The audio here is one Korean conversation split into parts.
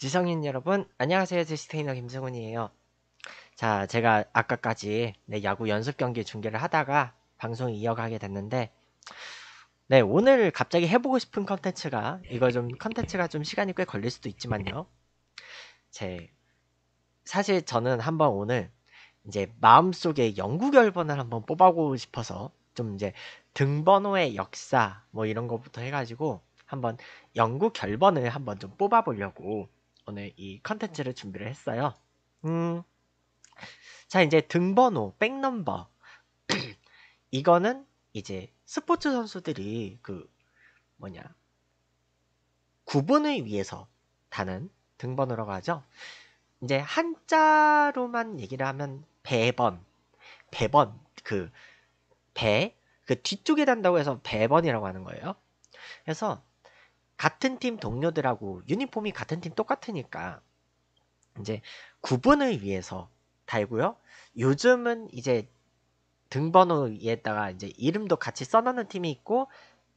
지성인 여러분 안녕하세요 제스테이너 김승훈이에요 자 제가 아까까지 네, 야구 연습 경기 중계를 하다가 방송 이어가게 됐는데 네 오늘 갑자기 해보고 싶은 컨텐츠가 이거 좀 컨텐츠가 좀 시간이 꽤 걸릴 수도 있지만요 제 사실 저는 한번 오늘 이제 마음속에 영구 결번을 한번 뽑아보고 싶어서 좀 이제 등번호의 역사 뭐 이런 것부터 해가지고 한번 영구 결번을 한번 좀 뽑아보려고 오늘 이 컨텐츠를 준비를 했어요. 음. 자, 이제 등번호, 백넘버. 이거는 이제 스포츠 선수들이 그 뭐냐 구분을 위해서 다는 등번호라고 하죠. 이제 한자로만 얘기를 하면 배번, 배번 그 배그 그 뒤쪽에 단다고 해서 배번이라고 하는 거예요. 그래서 같은 팀 동료들하고 유니폼이 같은 팀 똑같으니까 이제 구분을 위해서 달고요. 요즘은 이제 등번호에다가 이제 이름도 같이 써놓는 팀이 있고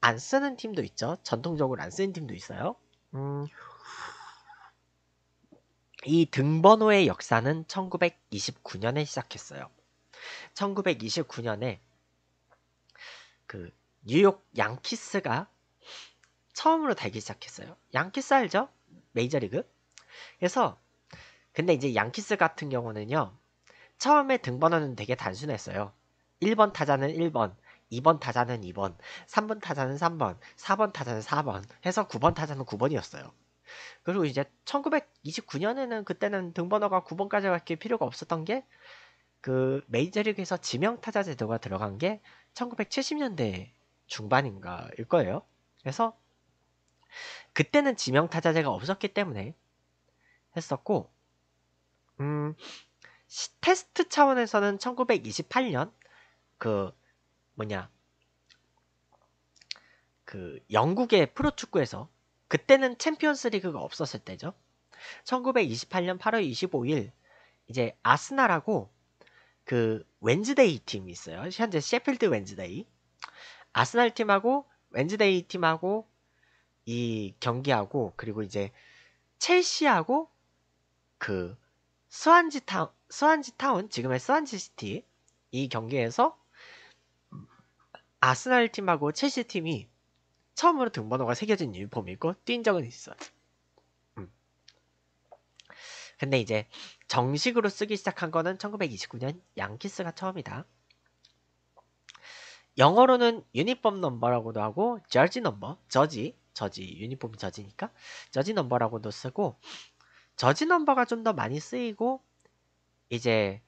안 쓰는 팀도 있죠. 전통적으로 안 쓰는 팀도 있어요. 음, 이 등번호의 역사는 1929년에 시작했어요. 1929년에 그 뉴욕 양키스가 처음으로 달기 시작했어요. 양키스 알죠? 메이저리그? 그래서 근데 이제 양키스 같은 경우는요. 처음에 등번호는 되게 단순했어요. 1번 타자는 1번, 2번 타자는 2번, 3번 타자는 3번, 4번 타자는 4번 해서 9번 타자는 9번이었어요. 그리고 이제 1929년에는 그때는 등번호가 9번까지 밖에 필요가 없었던 게 그 메이저리그에서 지명타자 제도가 들어간 게 1970년대 중반인가일 거예요. 그래서 그때는 지명 타자제가 없었기 때문에 했었고 음 테스트 차원에서는 1928년 그 뭐냐 그 영국의 프로축구에서 그때는 챔피언스리그가 없었을 때죠. 1928년 8월 25일 이제 아스날하고 그 웬즈데이 팀이 있어요. 현재 셰필드 웬즈데이 아스날 팀하고 웬즈데이 팀하고 이 경기하고 그리고 이제 첼시하고 그 스완지 타운 스완지 타운 지금의 스완지 시티 이 경기에서 아스날 팀하고 첼시 팀이 처음으로 등번호가 새겨진 유니폼이 고뛴 적은 있어. 음. 근데 이제 정식으로 쓰기 시작한 거는 1929년 양키스가 처음이다. 영어로는 유니폼 넘버라고도 하고 저지 넘버, 저지 저지 유니폼이 저지니까 저지 넘버라고도 쓰고 저지 넘버가 좀 더 많이 쓰이고 이제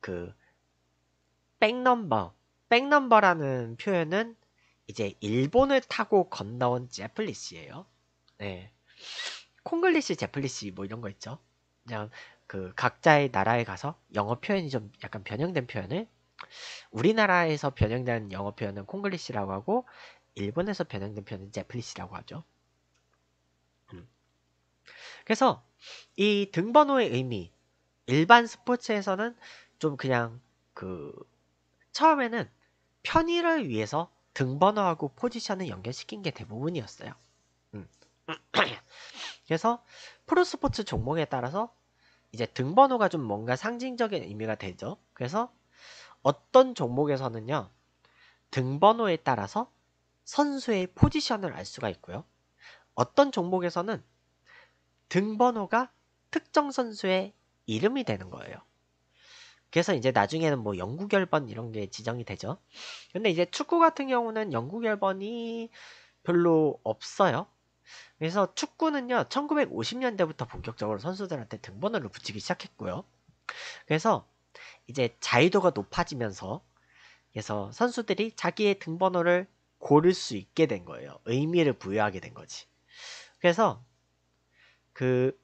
그 백넘버 백넘버라는 표현은 이제 일본을 타고 건너온 제플리시예요. 네. 콩글리시, 제플리시 뭐 이런 거 있죠. 그냥 그 각자의 나라에 가서 영어 표현이 좀 약간 변형된 표현을 우리나라에서 변형된 영어 표현은 콩글리시라고 하고 일본에서 변형된 편은 제플릿이라고 하죠. 음. 그래서 이 등번호의 의미 일반 스포츠에서는 좀 그냥 그 처음에는 편의를 위해서 등번호하고 포지션을 연결시킨 게 대부분이었어요. 음. 그래서 프로스포츠 종목에 따라서 이제 등번호가 좀 뭔가 상징적인 의미가 되죠. 그래서 어떤 종목에서는요, 등번호에 따라서 선수의 포지션을 알 수가 있고요. 어떤 종목에서는 등번호가 특정 선수의 이름이 되는 거예요. 그래서 이제 나중에는 뭐 영구결번 이런 게 지정이 되죠. 근데 이제 축구 같은 경우는 영구결번이 별로 없어요. 그래서 축구는요, 1950년대부터 본격적으로 선수들한테 등번호를 붙이기 시작했고요. 그래서 이제 자유도가 높아지면서 그래서 선수들이 자기의 등번호를 고를 수 있게 된 거예요. 의미를 부여하게 된 거지. 그래서 그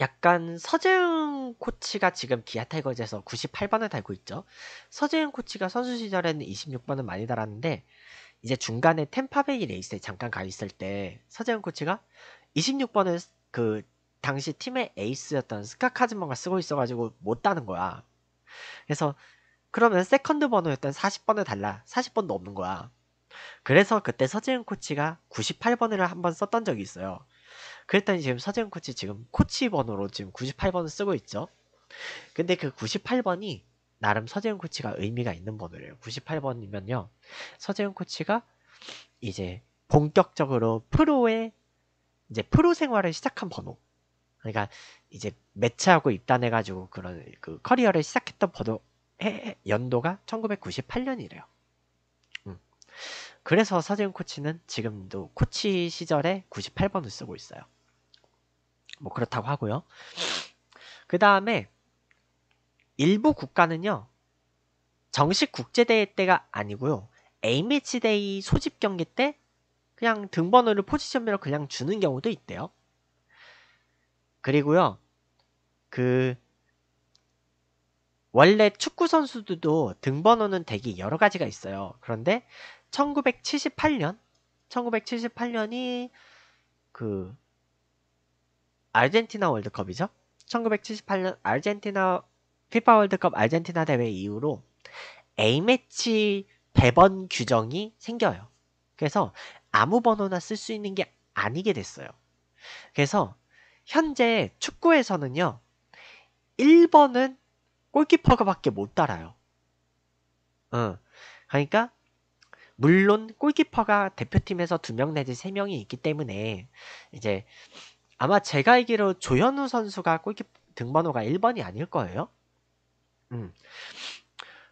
약간 서재웅 코치가 지금 기아 타이거즈에서 98번을 달고 있죠. 서재웅 코치가 선수 시절에는 26번을 많이 달았는데 이제 중간에 템파베이 레이스에 잠깐 가 있을 때 서재웅 코치가 26번을 그 당시 팀의 에이스였던 스카 카즈먼가 쓰고 있어가지고 못 따는 거야. 그래서 그러면 세컨드 번호였던 40번을 달라 40번도 없는 거야. 그래서 그때 서재은 코치가 98번을 한 번 썼던 적이 있어요. 그랬더니 지금 서재은 코치 지금 코치 번호로 지금 98번을 쓰고 있죠. 근데 그 98번이 나름 서재은 코치가 의미가 있는 번호래요. 98번이면요. 서재은 코치가 이제 본격적으로 프로의 이제 프로 생활을 시작한 번호. 그러니까 이제 매치하고 입단해가지고 그런 그 커리어를 시작했던 번호, 연도가 1998년이래요. 음. 그래서 서재훈 코치는 지금도 코치 시절에 98번을 쓰고 있어요. 뭐 그렇다고 하고요. 그 다음에 일부 국가는요. 정식 국제대회 때가 아니고요. A매치 데이 소집 경기 때 그냥 등번호를 포지션별로 그냥 주는 경우도 있대요. 그리고요. 그 원래 축구 선수들도 등번호는 되게 여러 가지가 있어요. 그런데 1978년 1978년이 그 아르헨티나 월드컵이죠. 1978년 아르헨티나 피파 월드컵 아르헨티나 대회 이후로 A매치 배번 규정이 생겨요. 그래서 아무 번호나 쓸 수 있는 게 아니게 됐어요. 그래서 현재 축구에서는요. 1번은 골키퍼가밖에 못 따라요. 어. 그러니까 물론 골키퍼가 대표팀에서 두 명 내지 세 명이 있기 때문에 이제 아마 제가 알기로 조현우 선수가 골키 퍼 등번호가 1번이 아닐 거예요. 음.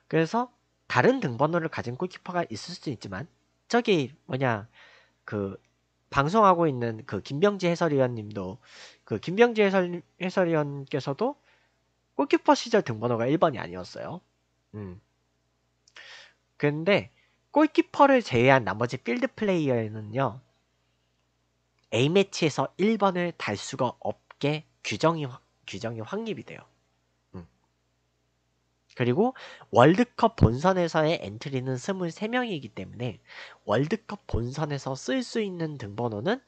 그래서 다른 등번호를 가진 골키퍼가 있을 수도 있지만 저기 뭐냐 그 방송하고 있는 그 김병지 해설위원님도 그 김병지 해설, 해설위원께서도 골키퍼 시절 등번호가 1번이 아니었어요. 음. 근데 골키퍼를 제외한 나머지 필드 플레이어에는요. A매치에서 1번을 달 수가 없게 규정이 규정이 확립이 돼요. 음. 그리고 월드컵 본선에서의 엔트리는 23명이기 때문에 월드컵 본선에서 쓸 수 있는 등번호는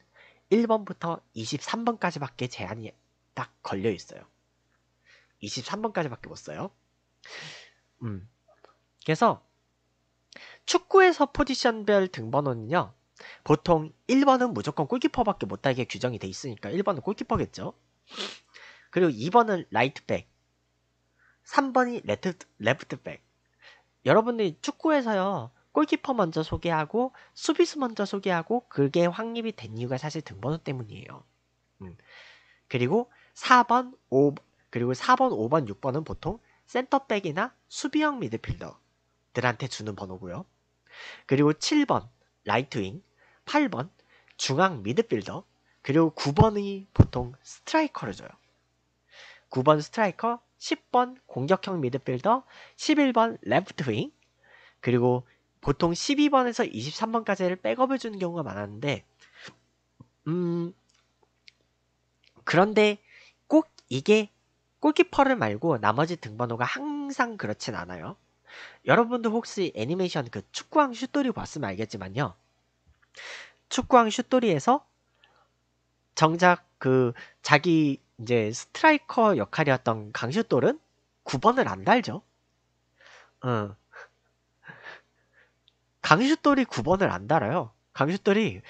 1번부터 23번까지밖에 제한이 딱 걸려 있어요. 23번까지밖에 못 써요. 음. 그래서 축구에서 포지션별 등번호는요. 보통 1번은 무조건 골키퍼밖에 못 달게 규정이 돼 있으니까 1번은 골키퍼겠죠. 그리고 2번은 라이트백, 3번이 레트, 레프트백. 여러분들이 축구에서요. 골키퍼 먼저 소개하고 수비수 먼저 소개하고 그게 확립이 된 이유가 사실 등번호 때문이에요. 음. 그리고 4번, 5, 그리고 4번, 5번, 6번은 보통 센터백이나 수비형 미드필더들한테 주는 번호고요. 그리고 7번 라이트윙, 8번 중앙 미드필더, 그리고 9번이 보통 스트라이커를 줘요. 9번 스트라이커, 10번 공격형 미드필더, 11번 레프트윙, 그리고 보통 12번에서 23번까지를 백업을 주는 경우가 많았는데, 음, 그런데 꼭 이게 골키퍼를 말고 나머지 등번호가 항상 그렇진 않아요. 여러분도 혹시 애니메이션 그 축구왕 슛돌이 봤으면 알겠지만요. 축구왕 슛돌이에서 정작 그 자기 이제 스트라이커 역할이었던 강슛돌은 9번을 안 달죠. 어. 강슛돌이 9번을 안 달아요. 강슛돌이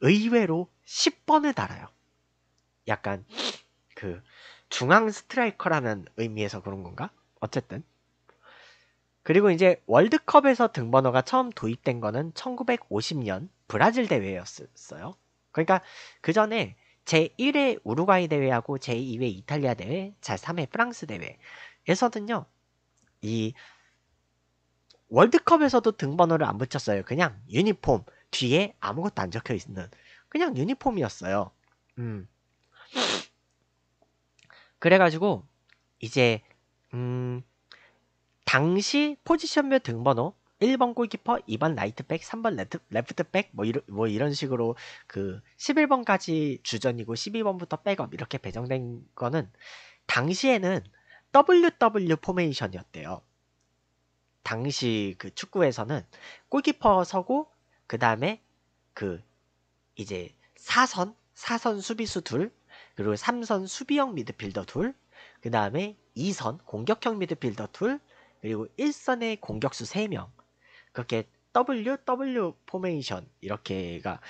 의외로 10번을 달아요. 약간 그 중앙 스트라이커라는 의미에서 그런 건가? 어쨌든. 그리고 이제 월드컵에서 등번호가 처음 도입된 거는 1950년 브라질 대회였어요. 그러니까 그 전에 제1회 우루과이 대회하고 제2회 이탈리아 대회, 제3회 프랑스 대회에서는요, 이 월드컵에서도 등번호를 안 붙였어요. 그냥 유니폼 뒤에 아무것도 안 적혀 있는 그냥 유니폼이었어요. 음. 그래가지고 이제 음 당시 포지션별 등번호 1번 골키퍼, 2번 라이트백, 3번 레트, 레프트백 뭐 이런 뭐 이런 식으로 그 11번까지 주전이고 12번부터 백업 이렇게 배정된 거는 당시에는 WW 포메이션이었대요. 당시 그 축구에서는 골키퍼 서고 그다음에 그 이제 사선 사선 수비수 둘 그리고 3선 수비형 미드필더 둘, 그 다음에 2선 공격형 미드필더 둘, 그리고 1선의 공격수 3명. 그렇게 WW 포메이션 이렇게가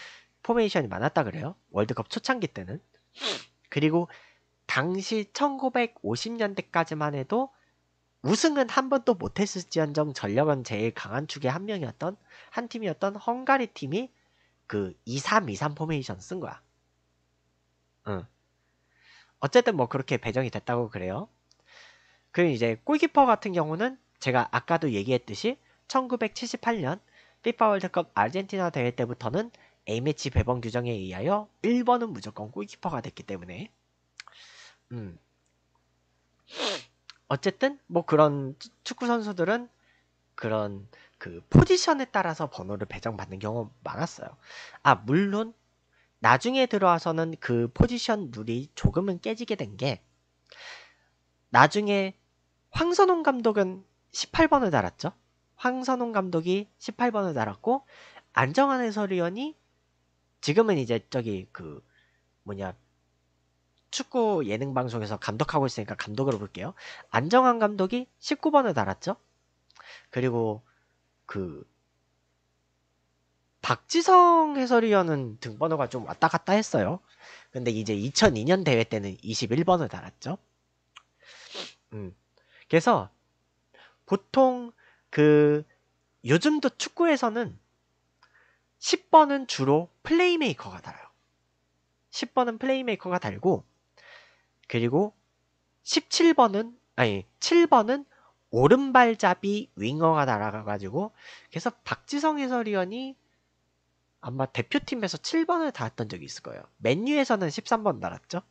포메이션이 많았다 그래요. 월드컵 초창기 때는. 그리고 당시 1950년대까지만 해도 우승은 한 번도 못했을지언정 전력은 제일 강한 축의 한 명이었던 한 팀이었던 헝가리 팀이 그 2323 포메이션 쓴 거야. 응. 어쨌든 뭐 그렇게 배정이 됐다고 그래요. 그 이제 골키퍼 같은 경우는 제가 아까도 얘기했듯이 1978년 피파 월드컵 아르헨티나 대회 때부터는 A매치 배번 규정에 의하여 1번은 무조건 골키퍼가 됐기 때문에 음. 어쨌든 뭐 그런 축구 선수들은 그런 그 포지션에 따라서 번호를 배정받는 경우 많았어요. 아 물론 나중에 들어와서는 그 포지션 룰이 조금은 깨지게 된 게 나중에 황선홍 감독은 18번을 달았죠. 황선홍 감독이 18번을 달았고 안정환 해설위원이 지금은 이제 저기 그 뭐냐 축구 예능 방송에서 감독하고 있으니까 감독으로 볼게요. 안정환 감독이 19번을 달았죠. 그리고 그 박지성 해설위원은 등번호가 좀 왔다 갔다 했어요. 근데 이제 2002년 대회 때는 21번을 달았죠. 음. 그래서 보통 그 요즘도 축구에서는 10번은 주로 플레이메이커가 달아요. 10번은 플레이메이커가 달고 그리고 17번은 아니 7번은 오른발잡이 윙어가 날아가가지고 그래서 박지성 해설위원이 아마 대표팀에서 7번을 달았던 적이 있을 거예요. 맨유에서는 13번 달았죠.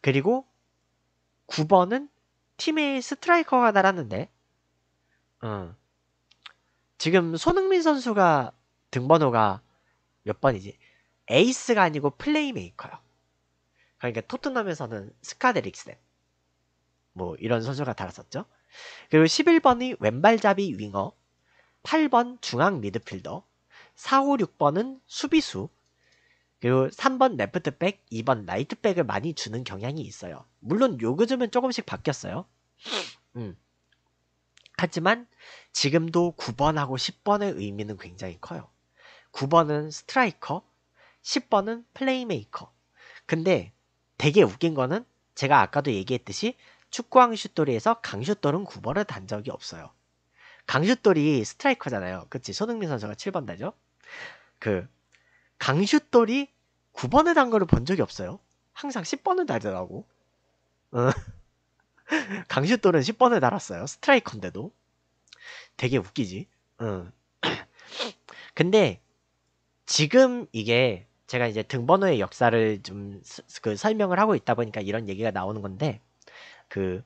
그리고 9번은 팀의 스트라이커가 달았는데, 어. 지금 손흥민 선수가 등번호가 몇 번이지? 에이스가 아니고 플레이메이커요. 그러니까 토트넘에서는 스카데릭스덴. 뭐 이런 선수가 달았었죠. 그리고 11번이 왼발잡이 윙어, 8번 중앙 미드필더, 4, 5, 6번은 수비수 그리고 3번 레프트백, 2번 라이트백을 많이 주는 경향이 있어요. 물론 요그즘은 조금씩 바뀌었어요. 음. 하지만 지금도 9번하고 10번의 의미는 굉장히 커요. 9번은 스트라이커, 10번은 플레이메이커. 근데 되게 웃긴 거는 제가 아까도 얘기했듯이 축구왕 슛돌이에서 강슛돌은 9번을 단 적이 없어요. 강슛돌이 스트라이커잖아요. 그치? 손흥민 선수가 7번 되죠? 그, 강슛돌이 9번에 단 거를 본 적이 없어요. 항상 10번을 달더라고. 어. 강슛돌은 10번을 달았어요. 스트라이커인데도. 되게 웃기지? 어. 근데, 지금 이게 제가 이제 등번호의 역사를 좀 그 설명을 하고 있다 보니까 이런 얘기가 나오는 건데, 그,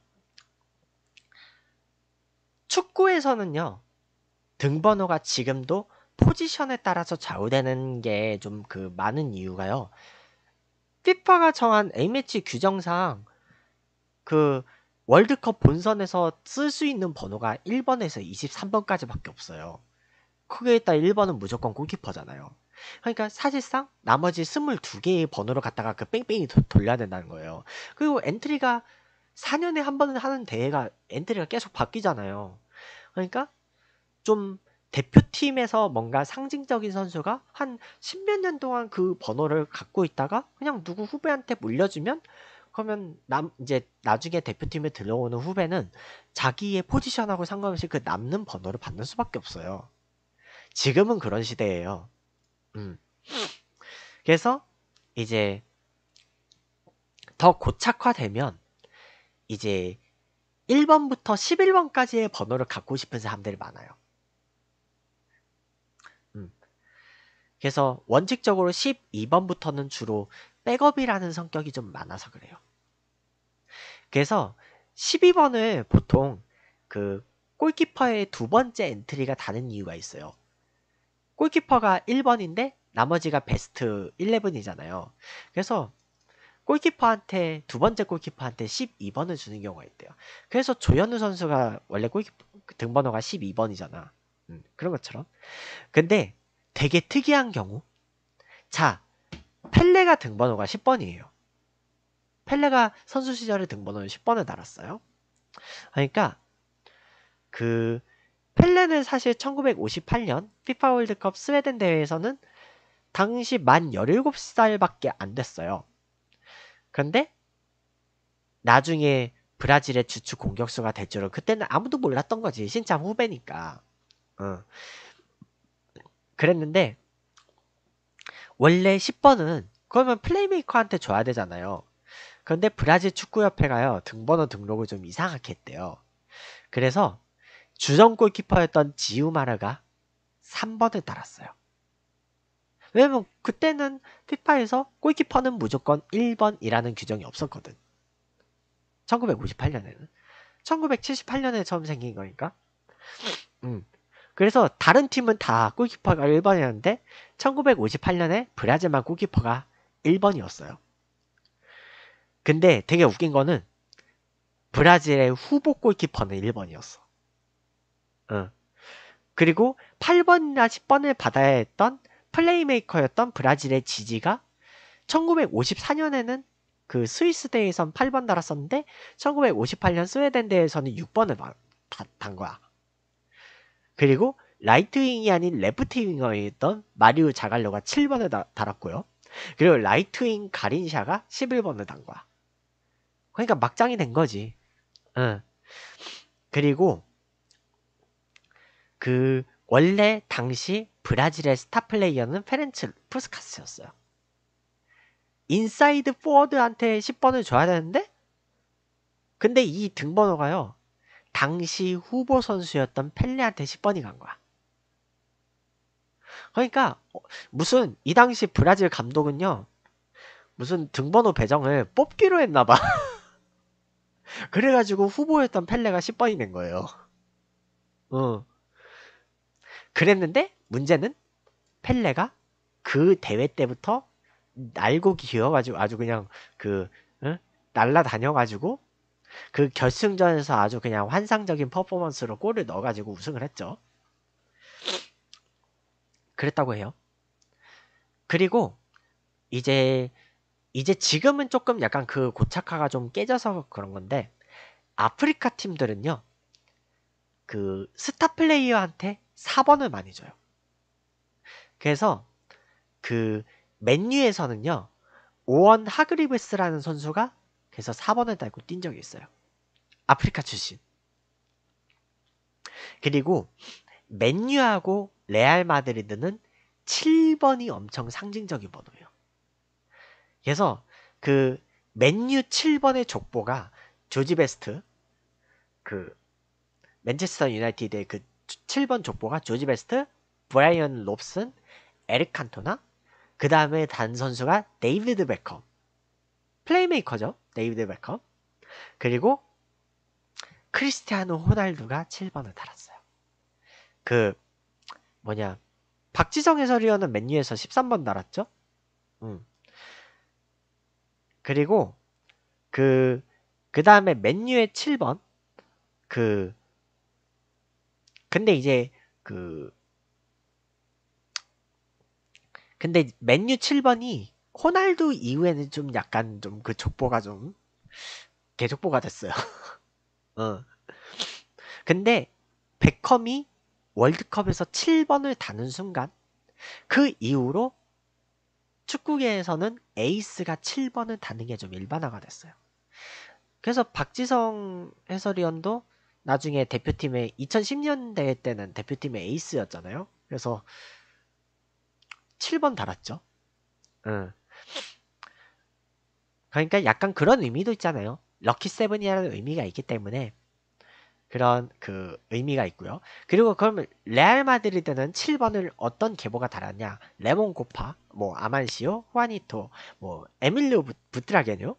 축구에서는요. 등번호가 지금도 포지션에 따라서 좌우되는 게 좀 그 많은 이유가요. 피파가 정한 A매치 규정상 그 월드컵 본선에서 쓸 수 있는 번호가 1번에서 23번까지밖에 없어요. 크게 일단 1번은 무조건 골키퍼잖아요. 그러니까 사실상 나머지 22개의 번호를 갖다가 그 뺑뺑이 돌려야 된다는 거예요. 그리고 엔트리가 4년에 한 번은 하는 대회가 엔트리가 계속 바뀌잖아요. 그러니까 좀 대표팀에서 뭔가 상징적인 선수가 한1 0몇년 동안 그 번호를 갖고 있다가 그냥 누구 후배한테 물려주면 그러면 남 이제 나중에 대표팀에 들어오는 후배는 자기의 포지션하고 상관없이 그 남는 번호를 받는 수밖에 없어요. 지금은 그런 시대예요. 음. 그래서 이제 더 고착화되면 이제 1번부터 11번까지의 번호를 갖고 싶은 사람들이 많아요. 음. 그래서 원칙적으로 12번부터는 주로 백업이라는 성격이 좀 많아서 그래요. 그래서 12번을 보통 그 골키퍼의 두 번째 엔트리가 다른 이유가 있어요. 골키퍼가 1번인데 나머지가 베스트 11이잖아요. 그래서 골키퍼한테 두 번째 골키퍼한테 12번을 주는 경우가 있대요. 그래서 조현우 선수가 원래 골키퍼 등번호가 12번이잖아. 음, 그런 것처럼. 근데 되게 특이한 경우. 자, 펠레가 등번호가 10번이에요. 펠레가 선수 시절에 등번호를 10번을 달았어요. 그러니까 그 펠레는 사실 1958년 피파 월드컵 스웨덴 대회에서는 당시 만 17살밖에 안 됐어요. 그런데 나중에 브라질의 주축 공격수가 될 줄은 그때는 아무도 몰랐던 거지. 신참 후배니까. 어. 그랬는데 원래 10번은 그러면 플레이메이커한테 줘야 되잖아요. 그런데 브라질 축구협회가요 등번호 등록을 좀 이상하게 했대요. 그래서 주전 골키퍼였던 지우마르가 3번을 달았어요. 왜냐면 그때는 피파에서 골키퍼는 무조건 1번이라는 규정이 없었거든. 1958년에는. 1978년에 처음 생긴 거니까. 음. 그래서 다른 팀은 다 골키퍼가 1번이었는데 1958년에 브라질만 골키퍼가 1번이었어요. 근데 되게 웃긴 거는 브라질의 후보 골키퍼는 1번이었어. 응. 어. 그리고 8번이나 10번을 받아야 했던 플레이메이커였던 브라질의 지지가 1954년에는 그 스위스 대회에선 8번 달았었는데 1958년 스웨덴 대회에서는 6번을 막, 다, 단 거야. 그리고 라이트윙이 아닌 레프트윙어였던 마리우 자갈로가 7번을 다, 달았고요. 그리고 라이트윙 가린샤가 11번을 단 거야. 그러니까 막장이 된 거지. 응. 그리고 그 원래 당시 브라질의 스타 플레이어는 페렌츠 푸스카스였어요. 인사이드 포워드한테 10번을 줘야 되는데 근데 이 등번호가요. 당시 후보 선수였던 펠레한테 10번이 간 거야. 그러니까 어, 무슨 이 당시 브라질 감독은요. 무슨 등번호 배정을 뽑기로 했나 봐. 그래가지고 후보였던 펠레가 10번이 된 거예요. 어. 그랬는데 문제는 펠레가 그 대회 때부터 날고기 기어가지고 아주 그냥 그 응? 날라다녀가지고 그 결승전에서 아주 그냥 환상적인 퍼포먼스로 골을 넣어가지고 우승을 했죠. 그랬다고 해요. 그리고 이제 이제 지금은 조금 약간 그 고착화가 좀 깨져서 그런 건데 아프리카 팀들은요 그 스타 플레이어한테 4번을 많이 줘요. 그래서 그 맨유에서는요. 오원 하그리브스라는 선수가 그래서 4번을 달고 뛴 적이 있어요. 아프리카 출신. 그리고 맨유하고 레알 마드리드는 7번이 엄청 상징적인 번호예요. 그래서 그 맨유 7번의 족보가 조지 베스트 그 맨체스터 유나이티드의 그 7번 족보가 조지 베스트, 브라이언 롭슨, 에릭 칸토나 그 다음에 단 선수가 데이비드 베컴 플레이메이커죠 데이비드 베컴 그리고 크리스티아노 호날두가 7번을 달았어요 그 뭐냐 박지성 해설위원은 맨유에서 13번 달았죠 음. 그리고 그그 그 다음에 맨유의 7번 그 근데 이제 그 근데 맨유 7번이 호날두 이후에는 좀 약간 좀 그 족보가 좀 개족보가 됐어요. 어. 근데 베컴이 월드컵에서 7번을 다는 순간 그 이후로 축구계에서는 에이스가 7번을 다는 게 좀 일반화가 됐어요. 그래서 박지성 해설위원도 나중에 대표팀의 2010년대 때는 대표팀의 에이스였잖아요. 그래서 7번 달았죠. 응. 그러니까 약간 그런 의미도 있잖아요. 럭키 세븐이라는 의미가 있기 때문에 그런 그 의미가 있고요. 그리고 그러면 레알 마드리드는 7번을 어떤 계보가 달았냐? 레몬 고파, 뭐 아만시오, 후아니토, 뭐 에밀리오 부트라게뇨.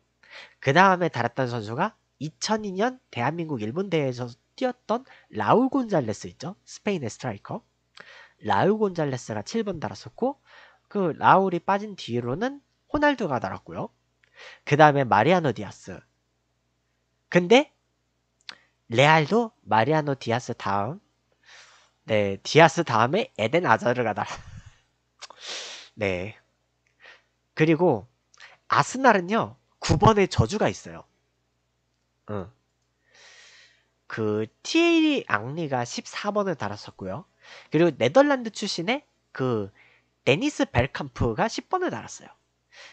그 다음에 달았던 선수가 2002년 대한민국 일본 대회에서 뛰었던 라울 곤잘레스 있죠? 스페인의 스트라이커. 라울 곤잘레스가 7번 달았었고 그 라울이 빠진 뒤로는 호날두가 달았고요. 그 다음에 마리아노 디아스. 근데 레알도 마리아노 디아스 다음 네 디아스 다음에 에덴 아자르가 달아. 네. 그리고 아스날은요 9번의 저주가 있어요. 응. 그 티에리 앙리가 14번을 달았었고요. 그리고 네덜란드 출신의 그 데니스 벨캄프가 10번을 달았어요.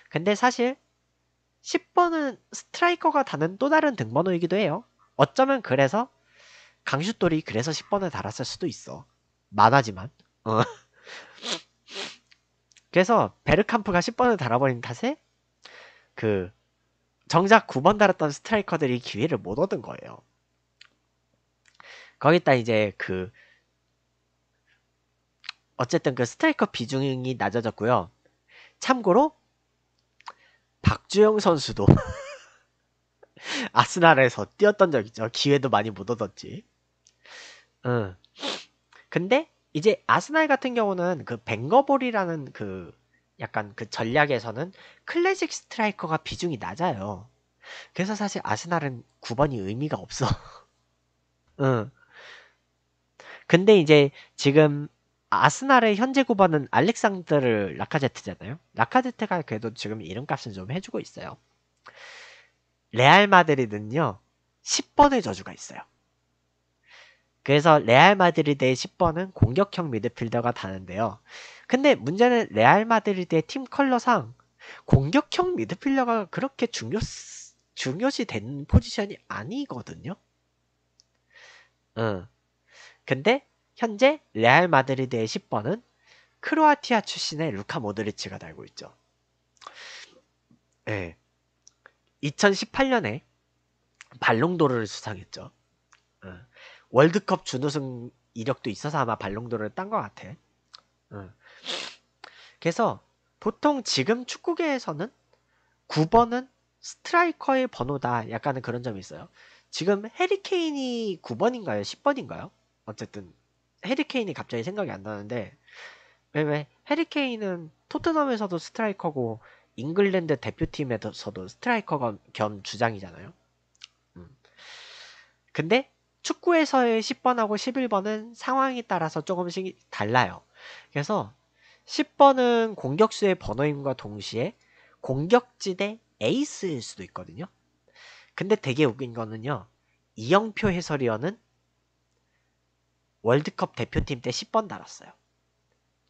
근데 사실 10번은 스트라이커가 다는 또 다른 등번호이기도 해요. 어쩌면 그래서 강슛돌이 그래서 10번을 달았을 수도 있어. 만화지만. 어. 그래서 베르캄프가 10번을 달아버린 탓에 그 정작 9번 달았던 스트라이커들이 기회를 못 얻은 거예요. 거기다 이제 그 어쨌든 그 스트라이커 비중이 낮아졌고요. 참고로 박주영 선수도 아스날에서 뛰었던 적 있죠. 기회도 많이 못 얻었지. 응. 근데 이제 아스날 같은 경우는 그 벵거볼이라는 그 약간 그 전략에서는 클래식 스트라이커가 비중이 낮아요. 그래서 사실 아스날은 9번이 의미가 없어. 응. 근데 이제 지금 아스날의 현재 구번은 알렉산드르 라카제트잖아요. 라카제트가 그래도 지금 이름값은 좀 해주고 있어요. 레알 마드리드는요. 10번의 저주가 있어요. 그래서 레알 마드리드의 10번은 공격형 미드필더가 다는데요. 근데 문제는 레알 마드리드의 팀 컬러상 공격형 미드필더가 그렇게 중요 중요시 된 포지션이 아니거든요. 응. 근데 현재 레알 마드리드의 10번은 크로아티아 출신의 루카 모드리치가 달고 있죠. 예. 2018년에 발롱도르를 수상했죠. 어. 월드컵 준우승 이력도 있어서 아마 발롱도르를 딴 것 같아. 어. 그래서 보통 지금 축구계에서는 9번은 스트라이커의 번호다. 약간은 그런 점이 있어요. 지금 해리케인이 9번인가요? 10번인가요? 어쨌든 헤리케인이 갑자기 생각이 안 나는데 왜왜 헤리케인은 토트넘에서도 스트라이커고 잉글랜드 대표팀에서도 스트라이커 겸 주장이잖아요. 음. 근데 축구에서의 10번하고 11번은 상황에 따라서 조금씩 달라요. 그래서 10번은 공격수의 번호임과 동시에 공격지대 에이스일 수도 있거든요. 근데 되게 웃긴 거는요. 이영표 해설위원은 월드컵 대표팀 때 10번 달았어요.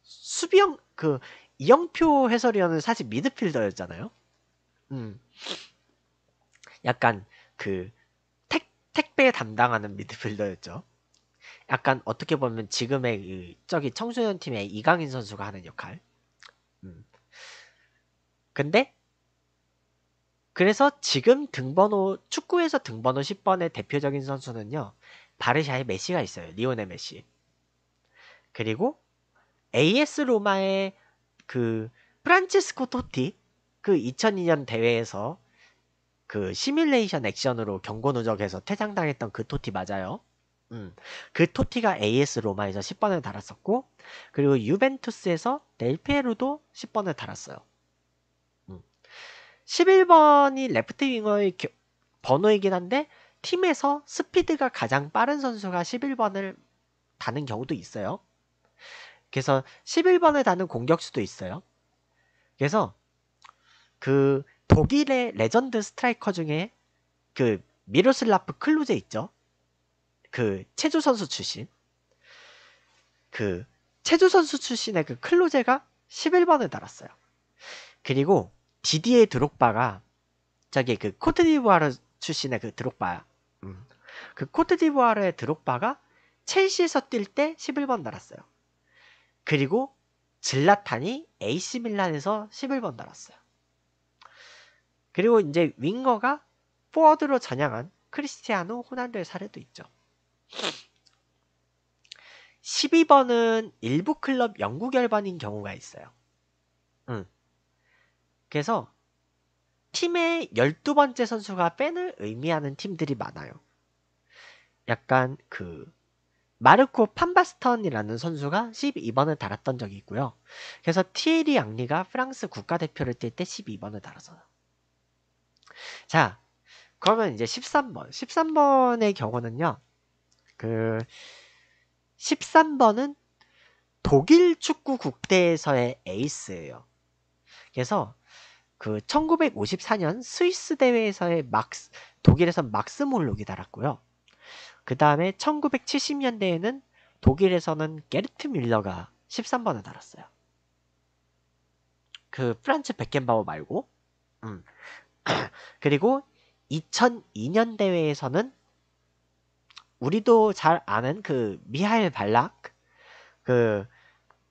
수비형 그 이영표 해설위원은 사실 미드필더였잖아요. 음. 약간 그 택, 택배 담당하는 미드필더였죠. 약간 어떻게 보면 지금의 그 저기 청소년 팀의 이강인 선수가 하는 역할. 음. 근데 그래서 지금 등번호 축구에서 등번호 10번의 대표적인 선수는요. 바르샤의 메시가 있어요. 리오네 메시. 그리고 AS 로마의 그 프란체스코 토티 그 2002년 대회에서 그 시뮬레이션 액션으로 경고 누적해서 퇴장당했던 그 토티 맞아요. 음, 그 토티가 AS 로마에서 10번을 달았었고 그리고 유벤투스에서 델페루도 10번을 달았어요. 음. 11번이 레프트 윙어의 번호이긴 한데 팀에서 스피드가 가장 빠른 선수가 11번을 다는 경우도 있어요. 그래서 11번을 다는 공격수도 있어요. 그래서 그 독일의 레전드 스트라이커 중에 그 미로슬라프 클루제 있죠. 그 체조 선수 출신. 그 체조 선수 출신의 그클루제가 11번을 달았어요. 그리고 디디에 드록바가 저기 그 코트디부아르 출신의 그 드록바 음. 그 코트디부아르의 드록바가 첼시에서 뛸 때 11번 달았어요. 그리고 질라탄이 AC 밀란에서 11번 달았어요. 그리고 이제 윙거가 포워드로 전향한 크리스티아노 호난도의 사례도 있죠. 12번은 일부 클럽 영구 결반인 경우가 있어요. 음. 그래서 팀의 12번째 선수가 뺀을 의미하는 팀들이 많아요. 약간 그 마르코 판바스턴이라는 선수가 12번을 달았던 적이 있고요. 그래서 티에리 양리가 프랑스 국가대표를 뛸 때 12번을 달았어요. 자, 그러면 이제 13번. 13번의 경우는요. 그 13번은 독일 축구 국대에서의 에이스예요. 그래서 그 1954년 스위스 대회에서의 막스 독일에서 막스 몰록이 달았고요. 그 다음에 1970년대에는 독일에서는 게르트 밀러가 13번을 달았어요. 그 프란츠 베켄바워 말고 음. 그리고 2002년 대회에서는 우리도 잘 아는 그 미하일 발락 그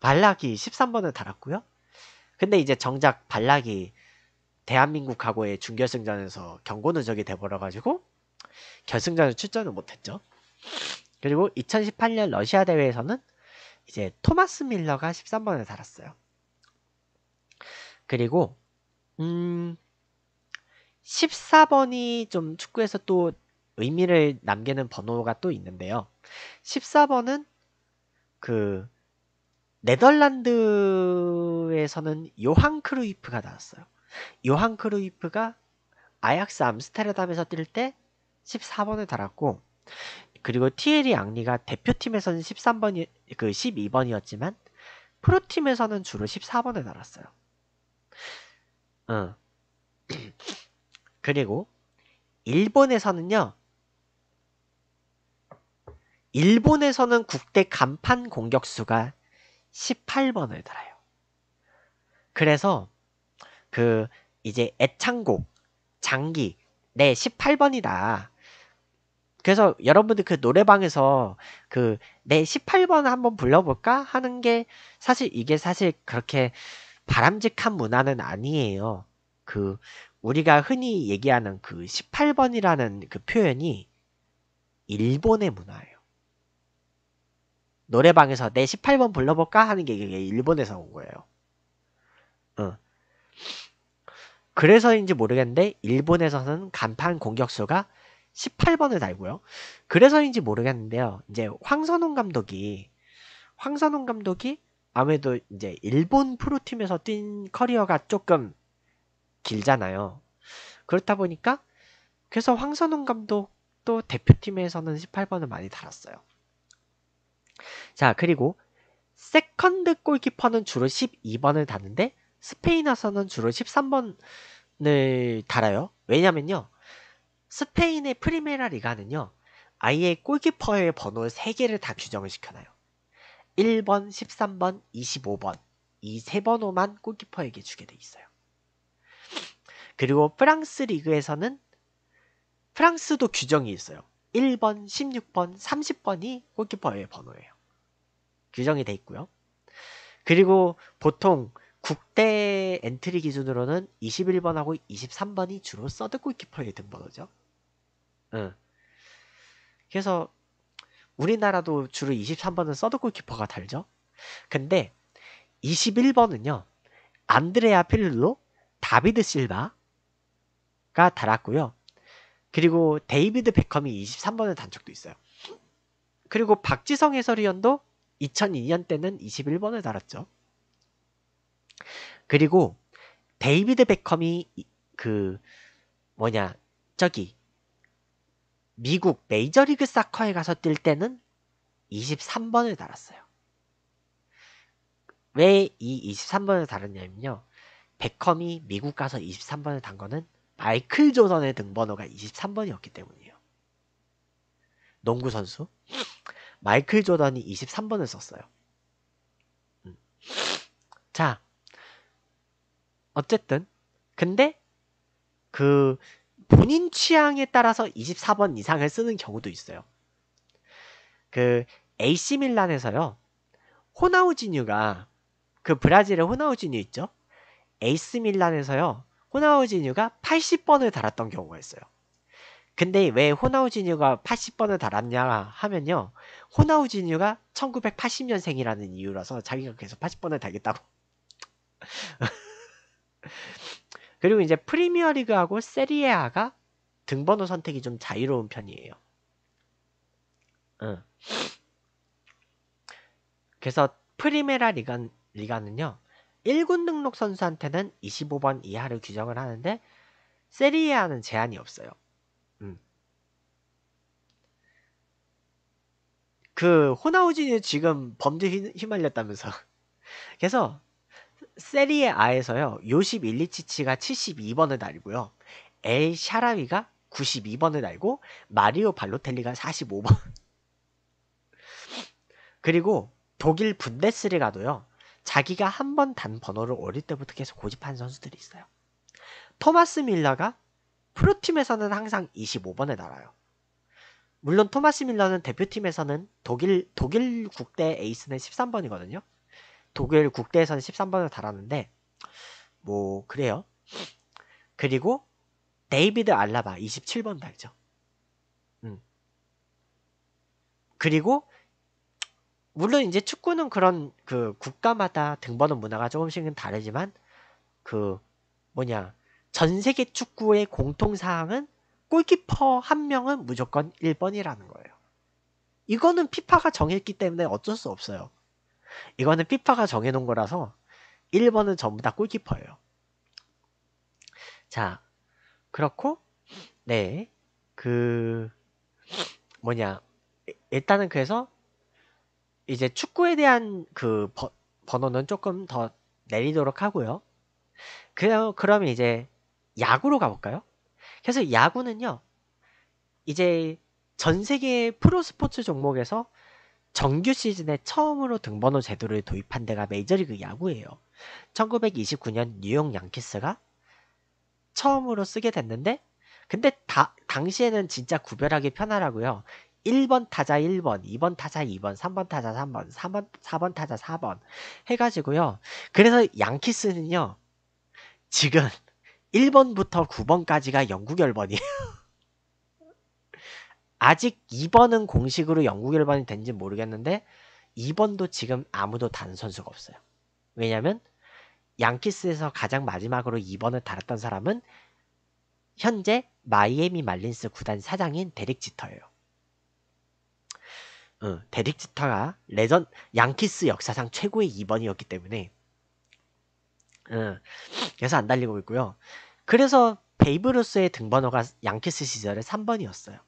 발락이 13번을 달았고요. 근데 이제 정작 발락이 대한민국하고의 준결승전에서 경고누적이 돼버려가지고 결승전에 출전을 못했죠. 그리고 2018년 러시아 대회에서는 이제 토마스 밀러가 1 3번을 달았어요. 그리고 음 14번이 좀 축구에서 또 의미를 남기는 번호가 또 있는데요. 14번은 그 네덜란드에서는 요한 크루이프가 나왔어요. 요한 크루이프가 아약스 암스테르담에서 뛸 때 14번을 달았고 그리고 티에리 앙리가 대표팀에서는 13번이 그 12번이었지만 프로팀에서는 주로 14번을 달았어요. 어. 그리고 일본에서는요. 일본에서는 국대 간판 공격수가 18번을 달아요. 그래서 그 이제 애창곡 장기 내 18번이다. 그래서 여러분들 그 노래방에서 그 내 18번 한번 불러볼까 하는 게 사실 이게 사실 그렇게 바람직한 문화는 아니에요. 그 우리가 흔히 얘기하는 그 18번이라는 그 표현이 일본의 문화예요. 노래방에서 내 18번 불러볼까 하는 게 이게 일본에서 온 거예요. 어. 그래서인지 모르겠는데 일본에서는 간판 공격수가 18번을 달고요. 그래서인지 모르겠는데요. 이제 황선홍 감독이 황선홍 감독이 아무래도 이제 일본 프로팀에서 뛴 커리어가 조금 길잖아요. 그렇다 보니까 그래서 황선홍 감독도 대표팀에서는 18번을 많이 달았어요. 자, 그리고 세컨드 골키퍼는 주로 12번을 다는데 스페인에서는 주로 13번을 달아요. 왜냐면요. 스페인의 프리메라 리가는요. 아예 골키퍼의 번호 3개를 다 규정을 시켜놔요. 1번, 13번, 25번 이 세 번호만 골키퍼에게 주게 돼 있어요. 그리고 프랑스 리그에서는 프랑스도 규정이 있어요. 1번, 16번, 30번이 골키퍼의 번호예요. 규정이 돼 있고요. 그리고 보통 국대 엔트리 기준으로는 21번하고 23번이 주로 서드 골키퍼에 등번호죠. 응. 그래서 우리나라도 주로 23번은 서드 골키퍼가 달죠. 근데 21번은요. 안드레아 필로, 다비드 실바가 달았고요. 그리고 데이비드 베컴이 23번을 단 적도 있어요. 그리고 박지성 해설위원도 2002년 때는 21번을 달았죠. 그리고 데이비드 베컴이 그 뭐냐 저기 미국 메이저리그 사커에 가서 뛸 때는 23번을 달았어요. 왜 이 23번을 달았냐면요. 베컴이 미국 가서 23번을 단 거는 마이클 조던의 등번호가 23번이었기 때문이에요. 농구 선수 마이클 조던이 23번을 썼어요. 음. 자, 어쨌든 근데 그 본인 취향에 따라서 24번 이상을 쓰는 경우도 있어요. 그 AC 밀란에서요. 호나우지뉴가 그 브라질의 호나우지뉴 있죠? 에이스 밀란에서요. 호나우지뉴가 80번을 달았던 경우가 있어요. 근데 왜 호나우지뉴가 80번을 달았냐 하면요. 호나우지뉴가 1980년생이라는 이유라서 자기가 계속 80번을 달겠다고. 그리고 이제 프리미어 리그하고 세리에아가 등번호 선택이 좀 자유로운 편이에요. 응. 그래서 프리메라 리간, 리가는요, 1군 등록 선수한테는 25번 이하를 규정을 하는데, 세리에아는 제한이 없어요. 음. 그 호나우진이 지금 범죄 휘말렸다면서. 그래서 세리에 아에서요. 요시밀리치치가 72번을 날고요. 엘 샤라위가 92번을 날고 마리오 발로텔리가 45번. 그리고 독일 분데스리가도요. 자기가 한 번 단 번호를 어릴 때부터 계속 고집한 선수들이 있어요. 토마스 밀러가 프로팀에서는 항상 25번에 달아요. 물론 토마스 밀러는 대표팀에서는 독일 독일 국대 에이스는 13번이거든요. 독일 국대에서는 13번을 달았는데 뭐 그래요. 그리고 데이비드 알라바 27번 달죠. 음. 그리고 물론 이제 축구는 그런 그 국가마다 등번호 문화가 조금씩은 다르지만 그 뭐냐 전 세계 축구의 공통 사항은 골키퍼 한 명은 무조건 1번이라는 거예요. 이거는 피파가 정했기 때문에 어쩔 수 없어요. 이거는 피파가 정해놓은 거라서 1번은 전부 다 골키퍼예요. 자, 그렇고, 네, 그, 뭐냐, 일단은 그래서 이제 축구에 대한 그 버, 번호는 조금 더 내리도록 하고요. 그럼, 그럼 이제 야구로 가볼까요? 그래서 야구는요, 이제 전 세계 프로 스포츠 종목에서 정규 시즌에 처음으로 등번호 제도를 도입한 데가 메이저리그 야구예요. 1929년 뉴욕 양키스가 처음으로 쓰게 됐는데 근데 다, 당시에는 진짜 구별하기 편하라고요. 1번 타자 1번, 2번 타자 2번, 3번 타자 3번, 3번 4번 타자 4번 해가지고요. 그래서 양키스는요. 지금 1번부터 9번까지가 영국열번이에요 아직 2번은 공식으로 영국 1번이 된지 모르겠는데 2번도 지금 아무도 단 선수가 없어요. 왜냐면 양키스에서 가장 마지막으로 2번을 달았던 사람은 현재 마이애미 말린스 구단 사장인 데릭 지터예요. 어, 데릭 지터가 레전 양키스 역사상 최고의 2번이었기 때문에 어, 그래서 안 달리고 있고요. 그래서 베이브루스의 등번호가 양키스 시절에 3번이었어요.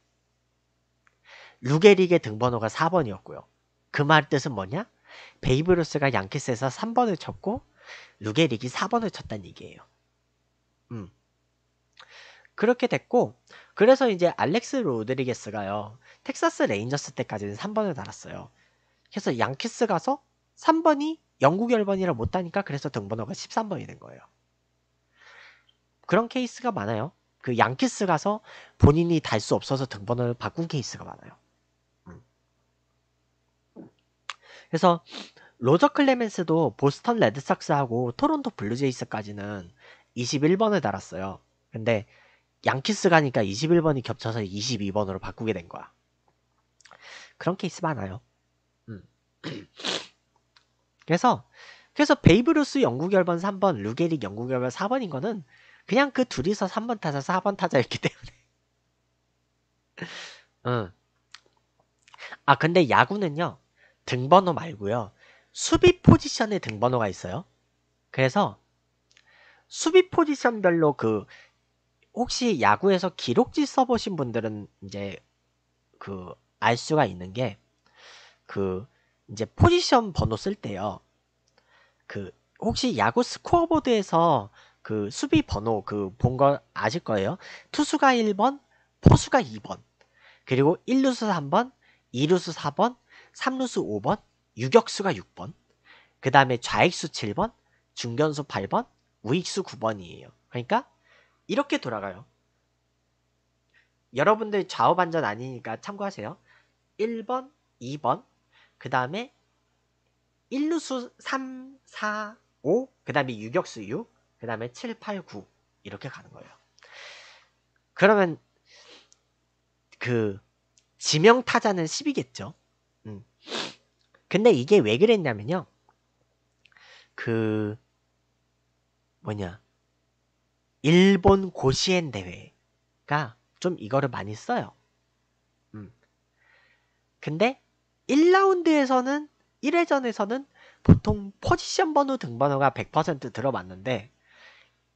루게릭의 등번호가 4번이었고요. 그 말 뜻은 뭐냐? 베이브루스가 양키스에서 3번을 쳤고 루게릭이 4번을 쳤단 얘기예요. 음. 그렇게 됐고 그래서 이제 알렉스 로드리게스가요. 텍사스 레인저스 때까지는 3번을 달았어요. 그래서 양키스 가서 3번이 영국 열번이라 못 따니까 그래서 등번호가 13번이 된 거예요. 그런 케이스가 많아요. 그 양키스 가서 본인이 달 수 없어서 등번호를 바꾼 케이스가 많아요. 그래서 로저 클레멘스도 보스턴 레드삭스하고 토론토 블루제이스까지는 21번을 달았어요. 근데 양키스 가니까 21번이 겹쳐서 22번으로 바꾸게 된 거야. 그런 케이스 많아요. 음. 그래서 그래서 베이브루스 영구 결번 3번, 루게릭 영구 결번 4번인 거는 그냥 그 둘이서 3번 타자, 4번 타자였기 때문에. 응. 아 근데 야구는요. 등번호 말고요. 수비 포지션의 등번호가 있어요. 그래서 수비 포지션별로 그 혹시 야구에서 기록지 써보신 분들은 이제 그 알 수가 있는 게 그 이제 포지션 번호 쓸 때요. 그 혹시 야구 스코어보드에서 그 수비 번호 그본거 아실 거예요. 투수가 1번, 포수가 2번, 그리고 1루수 3번, 2루수 4번, 3루수 5번, 유격수가 6번, 그 다음에 좌익수 7번, 중견수 8번, 우익수 9번이에요. 그러니까 이렇게 돌아가요. 여러분들 좌우 반전 아니니까 참고하세요. 1번, 2번, 그 다음에 1루수 3, 4, 5, 그 다음에 유격수 6, 그 다음에 7, 8, 9 이렇게 가는 거예요. 그러면 그 지명 타자는 10이겠죠? 근데 이게 왜 그랬냐면요. 그 뭐냐 일본 고시엔 대회가 좀 이거를 많이 써요. 음. 근데 1라운드에서는 1회전에서는 보통 포지션 번호 등번호가 100%들어봤는데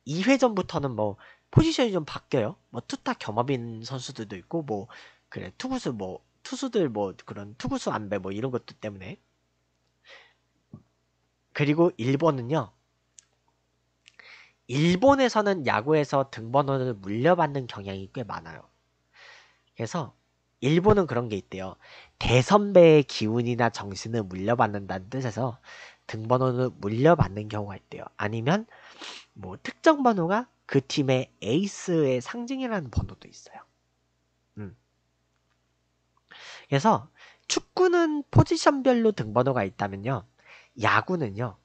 2회전부터는 뭐 포지션이 좀 바뀌어요. 뭐 투타 겸업인 선수들도 있고 뭐 그래 투구수 뭐 투수들 뭐 그런 투구수 안배 뭐 이런 것들 때문에 그리고 일본은요 일본에서는 야구에서 등번호를 물려받는 경향이 꽤 많아요 그래서 일본은 그런 게 있대요 대선배의 기운이나 정신을 물려받는다는 뜻에서 등번호를 물려받는 경우가 있대요 아니면 뭐 특정 번호가 그 팀의 에이스의 상징이라는 번호도 있어요 음. 그래서 축구는 포지션별로 등번호가 있다면요. 야구는요.